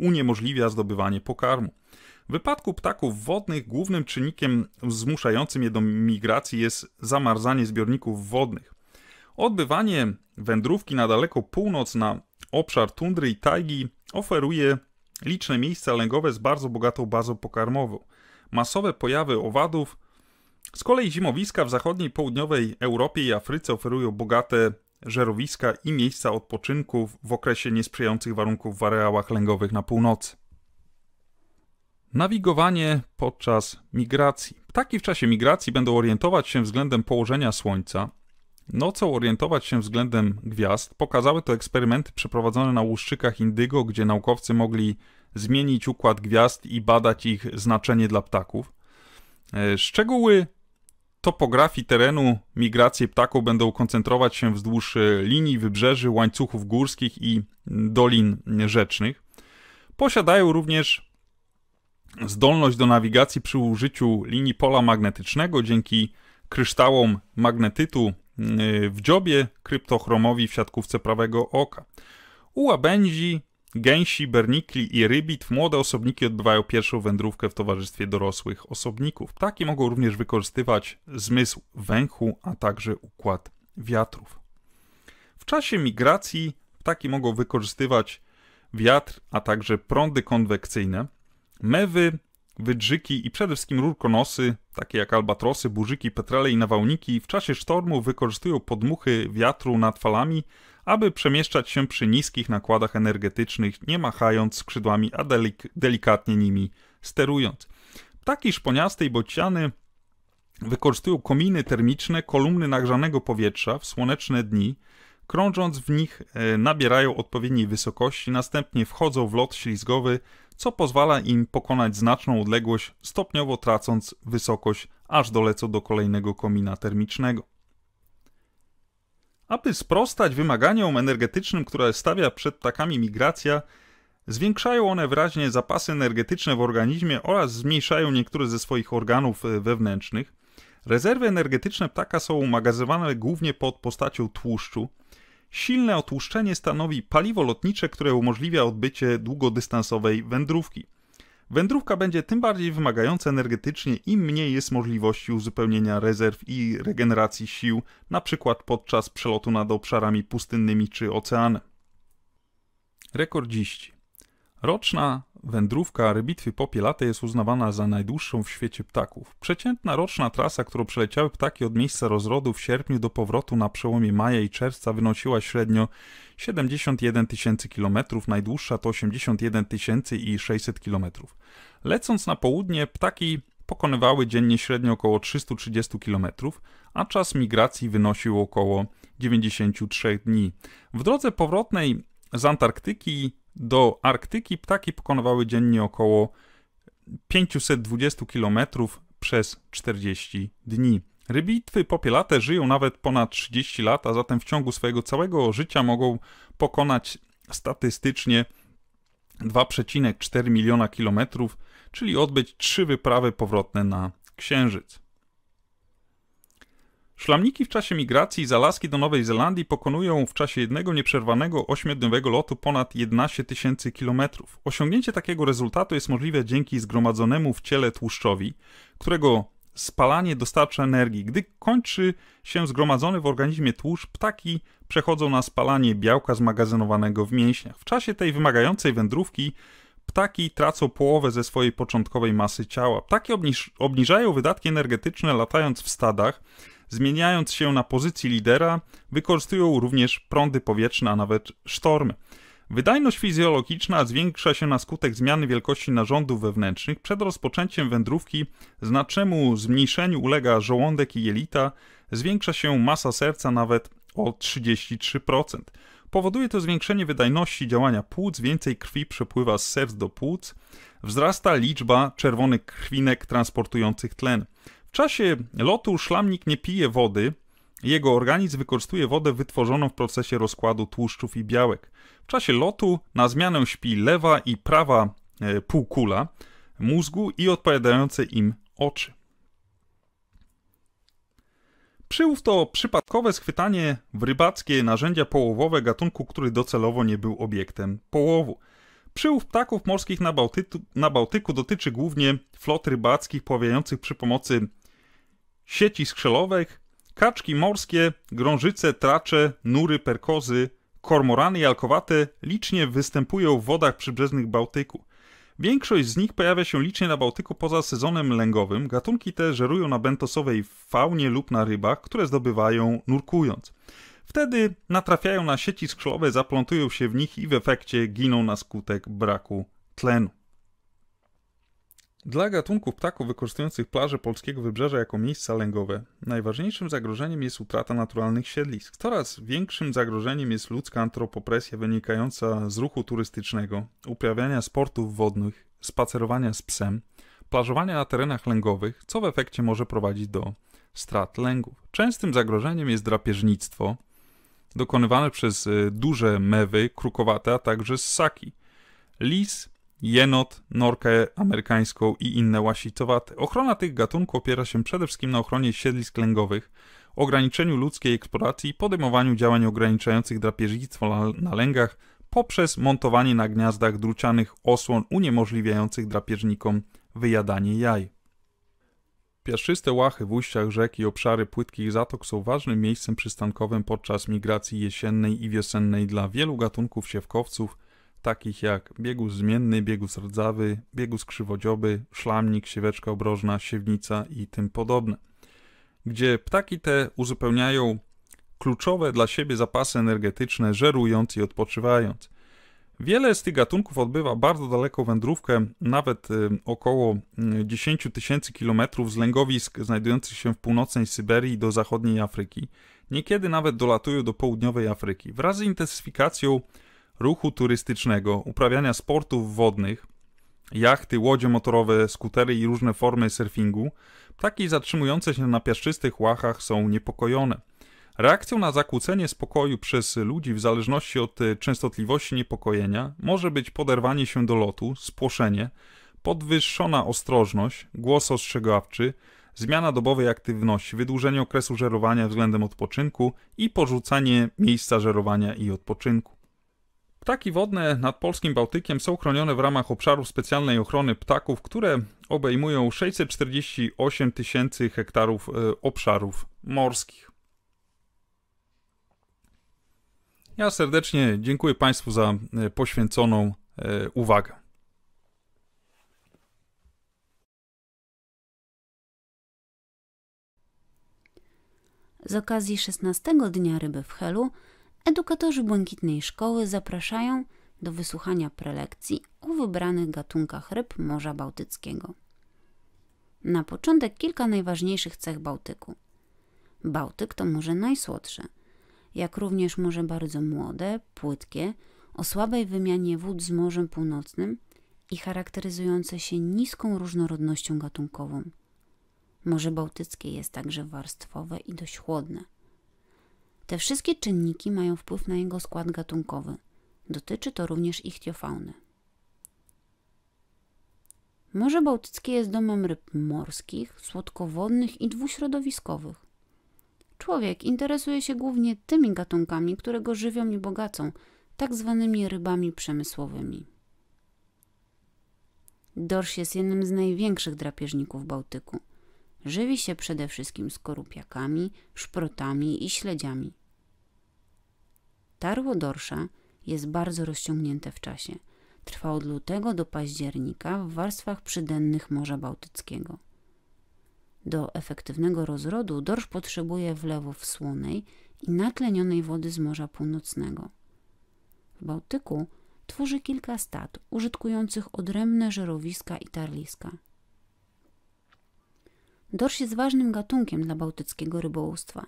[SPEAKER 2] uniemożliwia zdobywanie pokarmu. W wypadku ptaków wodnych głównym czynnikiem zmuszającym je do migracji jest zamarzanie zbiorników wodnych. Odbywanie wędrówki na daleko północ na obszar tundry i tajgi oferuje liczne miejsca lęgowe z bardzo bogatą bazą pokarmową. Masowe pojawy owadów. Z kolei zimowiska w zachodniej południowej Europie i Afryce oferują bogate żerowiska i miejsca odpoczynku w okresie niesprzyjających warunków w areałach lęgowych na północy. Nawigowanie podczas migracji. Ptaki w czasie migracji będą orientować się względem położenia Słońca, nocą orientować się względem gwiazd. Pokazały to eksperymenty przeprowadzone na łuszczykach Indygo, gdzie naukowcy mogli zmienić układ gwiazd i badać ich znaczenie dla ptaków. E, szczegóły topografii terenu migracji ptaków będą koncentrować się wzdłuż e, linii wybrzeży, łańcuchów górskich i dolin rzecznych. Posiadają również zdolność do nawigacji przy użyciu linii pola magnetycznego dzięki kryształom magnetytu y, w dziobie, kryptochromowi w siatkówce prawego oka. U łabędzi, gęsi, bernikli i rybit młode osobniki odbywają pierwszą wędrówkę w towarzystwie dorosłych osobników. Ptaki mogą również wykorzystywać zmysł węchu, a także układ wiatrów. W czasie migracji ptaki mogą wykorzystywać wiatr, a także prądy konwekcyjne mewy, wydrzyki i przede wszystkim rurkonosy, takie jak albatrosy, burzyki, petrele i nawałniki, w czasie sztormu wykorzystują podmuchy wiatru nad falami, aby przemieszczać się przy niskich nakładach energetycznych, nie machając skrzydłami, a delik delikatnie nimi sterując. Ptaki szponiaste i bociany wykorzystują kominy termiczne, kolumny nagrzanego powietrza w słoneczne dni, krążąc w nich e, nabierają odpowiedniej wysokości, następnie wchodzą w lot ślizgowy, co pozwala im pokonać znaczną odległość, stopniowo tracąc wysokość, aż dolecą do kolejnego komina termicznego. Aby sprostać wymaganiom energetycznym, które stawia przed ptakami migracja, zwiększają one wyraźnie zapasy energetyczne w organizmie oraz zmniejszają niektóre ze swoich organów e, wewnętrznych. Rezerwy energetyczne ptaka są magazynowane głównie pod postacią tłuszczu, Silne otłuszczenie stanowi paliwo lotnicze, które umożliwia odbycie długodystansowej wędrówki. Wędrówka będzie tym bardziej wymagająca energetycznie, im mniej jest możliwości uzupełnienia rezerw i regeneracji sił, np. podczas przelotu nad obszarami pustynnymi czy oceanem. Rekordziści. Roczna wędrówka rybitwy popielate jest uznawana za najdłuższą w świecie ptaków. Przeciętna roczna trasa, którą przeleciały ptaki od miejsca rozrodu w sierpniu do powrotu na przełomie maja i czerwca wynosiła średnio 71 tysięcy kilometrów, najdłuższa to 81 tysięcy i 600 kilometrów. Lecąc na południe, ptaki pokonywały dziennie średnio około 330 km, a czas migracji wynosił około 93 dni. W drodze powrotnej z Antarktyki do Arktyki ptaki pokonywały dziennie około 520 km przez 40 dni. Rybitwy popielate żyją nawet ponad 30 lat, a zatem w ciągu swojego całego życia mogą pokonać statystycznie 2,4 miliona kilometrów, czyli odbyć trzy wyprawy powrotne na Księżyc. Szlamniki w czasie migracji z Alaski do Nowej Zelandii pokonują w czasie jednego nieprzerwanego 8-dniowego lotu ponad 11 tysięcy kilometrów. Osiągnięcie takiego rezultatu jest możliwe dzięki zgromadzonemu w ciele tłuszczowi, którego spalanie dostarcza energii. Gdy kończy się zgromadzony w organizmie tłuszcz, ptaki przechodzą na spalanie białka zmagazynowanego w mięśniach. W czasie tej wymagającej wędrówki ptaki tracą połowę ze swojej początkowej masy ciała. Ptaki obniż obniżają wydatki energetyczne latając w stadach zmieniając się na pozycji lidera, wykorzystują również prądy powietrzne, a nawet sztormy. Wydajność fizjologiczna zwiększa się na skutek zmiany wielkości narządów wewnętrznych. Przed rozpoczęciem wędrówki znacznemu zmniejszeniu ulega żołądek i jelita, zwiększa się masa serca nawet o 33%. Powoduje to zwiększenie wydajności działania płuc, więcej krwi przepływa z serc do płuc, wzrasta liczba czerwonych krwinek transportujących tlen czasie lotu szlamnik nie pije wody, jego organizm wykorzystuje wodę wytworzoną w procesie rozkładu tłuszczów i białek. W czasie lotu na zmianę śpi lewa i prawa e, półkula mózgu i odpowiadające im oczy. Przyłów to przypadkowe schwytanie w rybackie narzędzia połowowe gatunku, który docelowo nie był obiektem połowu. Przyłów ptaków morskich na, Bałtyku, na Bałtyku dotyczy głównie flot rybackich pławiających przy pomocy sieci skrzelowych, kaczki morskie, grążyce, tracze, nury, perkozy, kormorany i alkowaty licznie występują w wodach przybrzeżnych Bałtyku. Większość z nich pojawia się licznie na Bałtyku poza sezonem lęgowym. Gatunki te żerują na bentosowej faunie lub na rybach, które zdobywają nurkując. Wtedy natrafiają na sieci skrzelowe, zaplątują się w nich i w efekcie giną na skutek braku tlenu. Dla gatunków ptaków wykorzystujących plaże polskiego wybrzeża jako miejsca lęgowe, najważniejszym zagrożeniem jest utrata naturalnych siedlisk. Coraz większym zagrożeniem jest ludzka antropopresja wynikająca z ruchu turystycznego, uprawiania sportów wodnych, spacerowania z psem, plażowania na terenach lęgowych, co w efekcie może prowadzić do strat lęgów. Częstym zagrożeniem jest drapieżnictwo, dokonywane przez y, duże mewy, krukowate, a także ssaki. Lis, jenot, norkę amerykańską i inne łasicowate. Ochrona tych gatunków opiera się przede wszystkim na ochronie siedlisk lęgowych, ograniczeniu ludzkiej eksploracji i podejmowaniu działań ograniczających drapieżnictwo na lęgach poprzez montowanie na gniazdach drucianych osłon uniemożliwiających drapieżnikom wyjadanie jaj. Piaszczyste łachy w ujściach rzek i obszary płytkich zatok są ważnym miejscem przystankowym podczas migracji jesiennej i wiosennej dla wielu gatunków siewkowców – takich jak biegus zmienny, biegus rdzawy, biegus krzywodzioby, szlamnik, sieweczka obrożna, siewnica i tym podobne. Gdzie ptaki te uzupełniają kluczowe dla siebie zapasy energetyczne, żerując i odpoczywając. Wiele z tych gatunków odbywa bardzo daleką wędrówkę, nawet y, około 10 y, tysięcy kilometrów z lęgowisk znajdujących się w północnej Syberii do zachodniej Afryki. Niekiedy nawet dolatują do południowej Afryki. Wraz z intensyfikacją ruchu turystycznego, uprawiania sportów wodnych, jachty, łodzie motorowe, skutery i różne formy surfingu, ptaki zatrzymujące się na piaszczystych łachach są niepokojone. Reakcją na zakłócenie spokoju przez ludzi w zależności od y, częstotliwości niepokojenia może być poderwanie się do lotu, spłoszenie, podwyższona ostrożność, głos ostrzegawczy, zmiana dobowej aktywności, wydłużenie okresu żerowania względem odpoczynku i porzucanie miejsca żerowania i odpoczynku. Ptaki wodne nad polskim Bałtykiem są chronione w ramach obszarów specjalnej ochrony ptaków, które obejmują 648 tysięcy hektarów e, obszarów morskich. Ja serdecznie dziękuję Państwu za e, poświęconą e, uwagę.
[SPEAKER 3] Z okazji 16 Dnia Ryby w Helu Edukatorzy Błękitnej Szkoły zapraszają do wysłuchania prelekcji o wybranych gatunkach ryb Morza Bałtyckiego. Na początek kilka najważniejszych cech Bałtyku. Bałtyk to morze najsłodsze, jak również morze bardzo młode, płytkie, o słabej wymianie wód z Morzem Północnym i charakteryzujące się niską różnorodnością gatunkową. Morze Bałtyckie jest także warstwowe i dość chłodne – te wszystkie czynniki mają wpływ na jego skład gatunkowy. Dotyczy to również ichtiofauny. Morze Bałtyckie jest domem ryb morskich, słodkowodnych i dwuśrodowiskowych. Człowiek interesuje się głównie tymi gatunkami, które go żywią i bogacą, tak zwanymi rybami przemysłowymi. Dorsz jest jednym z największych drapieżników Bałtyku – Żywi się przede wszystkim skorupiakami, szprotami i śledziami. Tarło dorsza jest bardzo rozciągnięte w czasie. Trwa od lutego do października w warstwach przydennych Morza Bałtyckiego. Do efektywnego rozrodu dorsz potrzebuje wlewów słonej i natlenionej wody z Morza Północnego. W Bałtyku tworzy kilka stad użytkujących odrębne żerowiska i tarliska. Dorsz jest ważnym gatunkiem dla bałtyckiego rybołówstwa.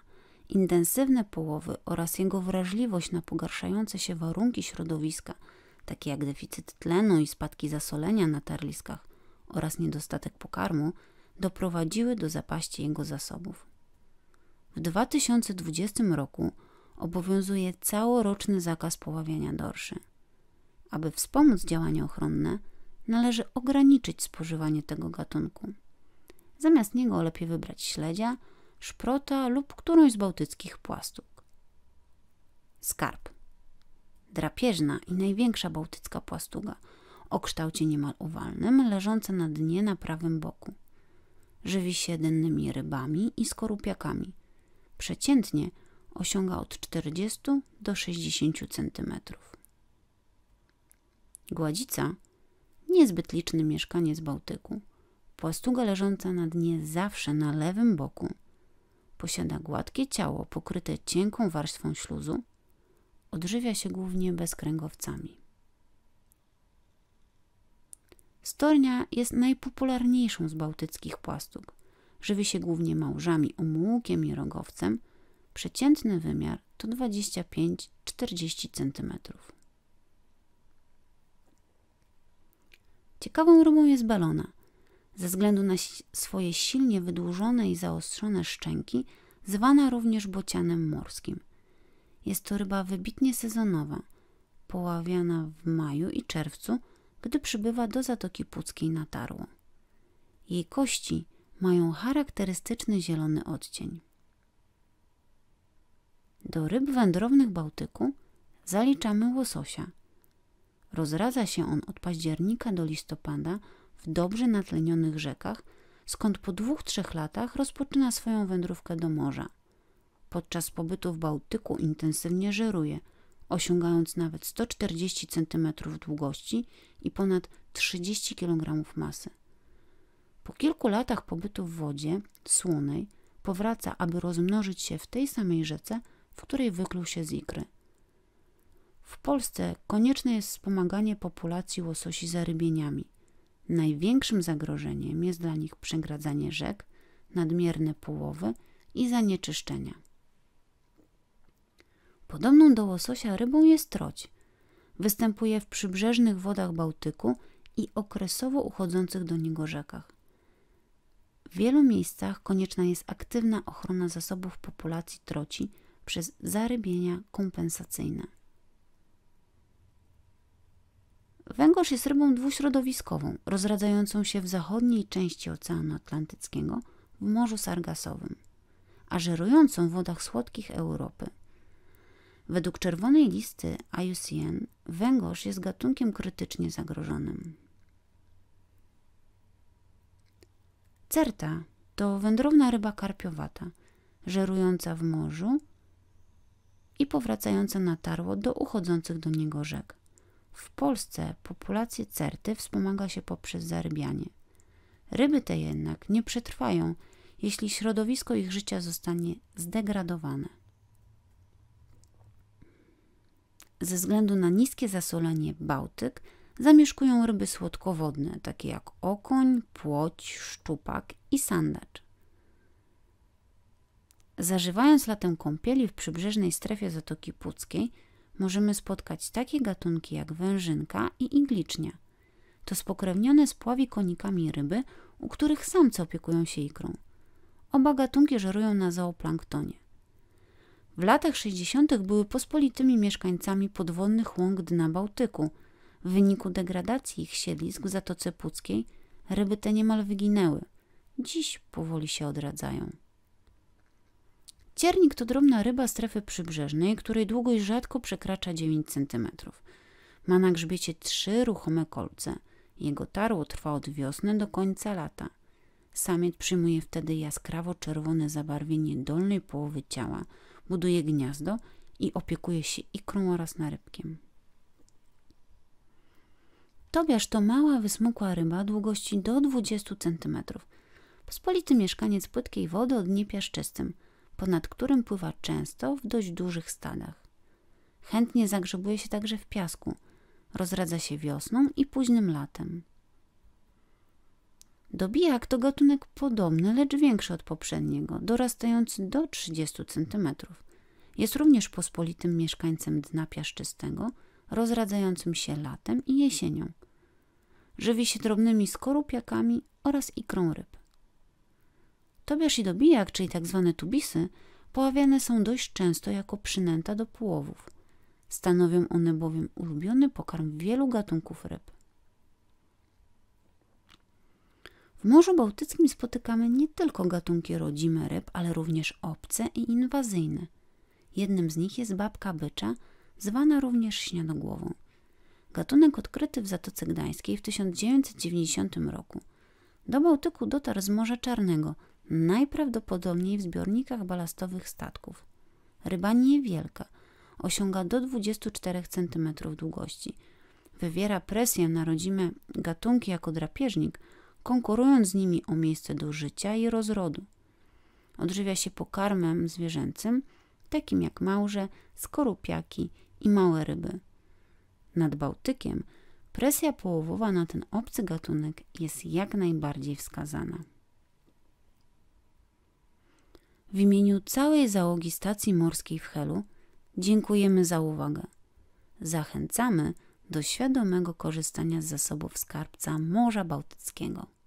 [SPEAKER 3] Intensywne połowy oraz jego wrażliwość na pogarszające się warunki środowiska, takie jak deficyt tlenu i spadki zasolenia na tarliskach oraz niedostatek pokarmu, doprowadziły do zapaści jego zasobów. W 2020 roku obowiązuje całoroczny zakaz poławiania dorszy. Aby wspomóc działania ochronne, należy ograniczyć spożywanie tego gatunku. Zamiast niego lepiej wybrać śledzia, szprota lub którąś z bałtyckich płastuk. Skarb. Drapieżna i największa bałtycka płastuga, o kształcie niemal owalnym, leżąca na dnie na prawym boku. Żywi się dennymi rybami i skorupiakami. Przeciętnie osiąga od 40 do 60 cm. Gładzica niezbyt liczny mieszkaniec Bałtyku – Płastuga leżąca na dnie zawsze na lewym boku posiada gładkie ciało pokryte cienką warstwą śluzu, odżywia się głównie bezkręgowcami. Stornia jest najpopularniejszą z bałtyckich płastug. Żywi się głównie małżami, omułkiem i rogowcem. Przeciętny wymiar to 25-40 cm. Ciekawą rybą jest balona – ze względu na swoje silnie wydłużone i zaostrzone szczęki, zwana również bocianem morskim. Jest to ryba wybitnie sezonowa, poławiana w maju i czerwcu, gdy przybywa do Zatoki Puckiej na tarło. Jej kości mają charakterystyczny zielony odcień. Do ryb wędrownych Bałtyku zaliczamy łososia. Rozradza się on od października do listopada – w dobrze natlenionych rzekach, skąd po dwóch, trzech latach rozpoczyna swoją wędrówkę do morza. Podczas pobytu w Bałtyku intensywnie żeruje, osiągając nawet 140 cm długości i ponad 30 kg masy. Po kilku latach pobytu w wodzie słonej powraca, aby rozmnożyć się w tej samej rzece, w której wykluł się z ikry. W Polsce konieczne jest wspomaganie populacji łososi zarybieniami – Największym zagrożeniem jest dla nich przegradzanie rzek, nadmierne połowy i zanieczyszczenia. Podobną do łososia rybą jest troć. Występuje w przybrzeżnych wodach Bałtyku i okresowo uchodzących do niego rzekach. W wielu miejscach konieczna jest aktywna ochrona zasobów populacji troci przez zarybienia kompensacyjne. Węgorz jest rybą dwuśrodowiskową, rozradzającą się w zachodniej części Oceanu Atlantyckiego w Morzu Sargasowym, a żerującą w wodach słodkich Europy. Według czerwonej listy IUCN węgorz jest gatunkiem krytycznie zagrożonym. Certa to wędrowna ryba karpiowata, żerująca w morzu i powracająca na tarło do uchodzących do niego rzek. W Polsce populację certy wspomaga się poprzez zarybianie. Ryby te jednak nie przetrwają, jeśli środowisko ich życia zostanie zdegradowane. Ze względu na niskie zasolenie Bałtyk zamieszkują ryby słodkowodne, takie jak okoń, płoć, szczupak i sandacz. Zażywając latem kąpieli w przybrzeżnej strefie Zatoki Puckiej, możemy spotkać takie gatunki jak wężynka i iglicznia. To spokrewnione z pławikonikami ryby, u których samce opiekują się ikrą. Oba gatunki żerują na zooplanktonie. W latach 60. były pospolitymi mieszkańcami podwodnych łąk dna Bałtyku. W wyniku degradacji ich siedlisk w Zatoce Puckiej ryby te niemal wyginęły. Dziś powoli się odradzają. Ciernik to drobna ryba strefy przybrzeżnej, której długość rzadko przekracza 9 cm. Ma na grzbiecie trzy ruchome kolce. Jego tarło trwa od wiosny do końca lata. Samiec przyjmuje wtedy jaskrawo-czerwone zabarwienie dolnej połowy ciała, buduje gniazdo i opiekuje się ikrą oraz narybkiem. Tobiasz to mała, wysmukła ryba długości do 20 cm. Pospolity mieszkaniec płytkiej wody o dnie piaszczystym – ponad którym pływa często w dość dużych stadach. Chętnie zagrzebuje się także w piasku, rozradza się wiosną i późnym latem. Dobijak to gatunek podobny, lecz większy od poprzedniego, dorastający do 30 cm. Jest również pospolitym mieszkańcem dna piaszczystego, rozradzającym się latem i jesienią. Żywi się drobnymi skorupiakami oraz ikrą ryb. Tobiasz i dobijak, czyli tzw. Tak tubisy, poławiane są dość często jako przynęta do połowów. Stanowią one bowiem ulubiony pokarm wielu gatunków ryb. W Morzu Bałtyckim spotykamy nie tylko gatunki rodzime ryb, ale również obce i inwazyjne. Jednym z nich jest babka bycza, zwana również śniadogłową. Gatunek odkryty w Zatoce Gdańskiej w 1990 roku. Do Bałtyku dotarł z Morza Czarnego – najprawdopodobniej w zbiornikach balastowych statków. Ryba niewielka, osiąga do 24 cm długości. Wywiera presję na rodzime gatunki jako drapieżnik, konkurując z nimi o miejsce do życia i rozrodu. Odżywia się pokarmem zwierzęcym, takim jak małże, skorupiaki i małe ryby. Nad Bałtykiem presja połowowa na ten obcy gatunek jest jak najbardziej wskazana. W imieniu całej załogi stacji morskiej w Helu dziękujemy za uwagę. Zachęcamy do świadomego korzystania z zasobów skarbca Morza Bałtyckiego.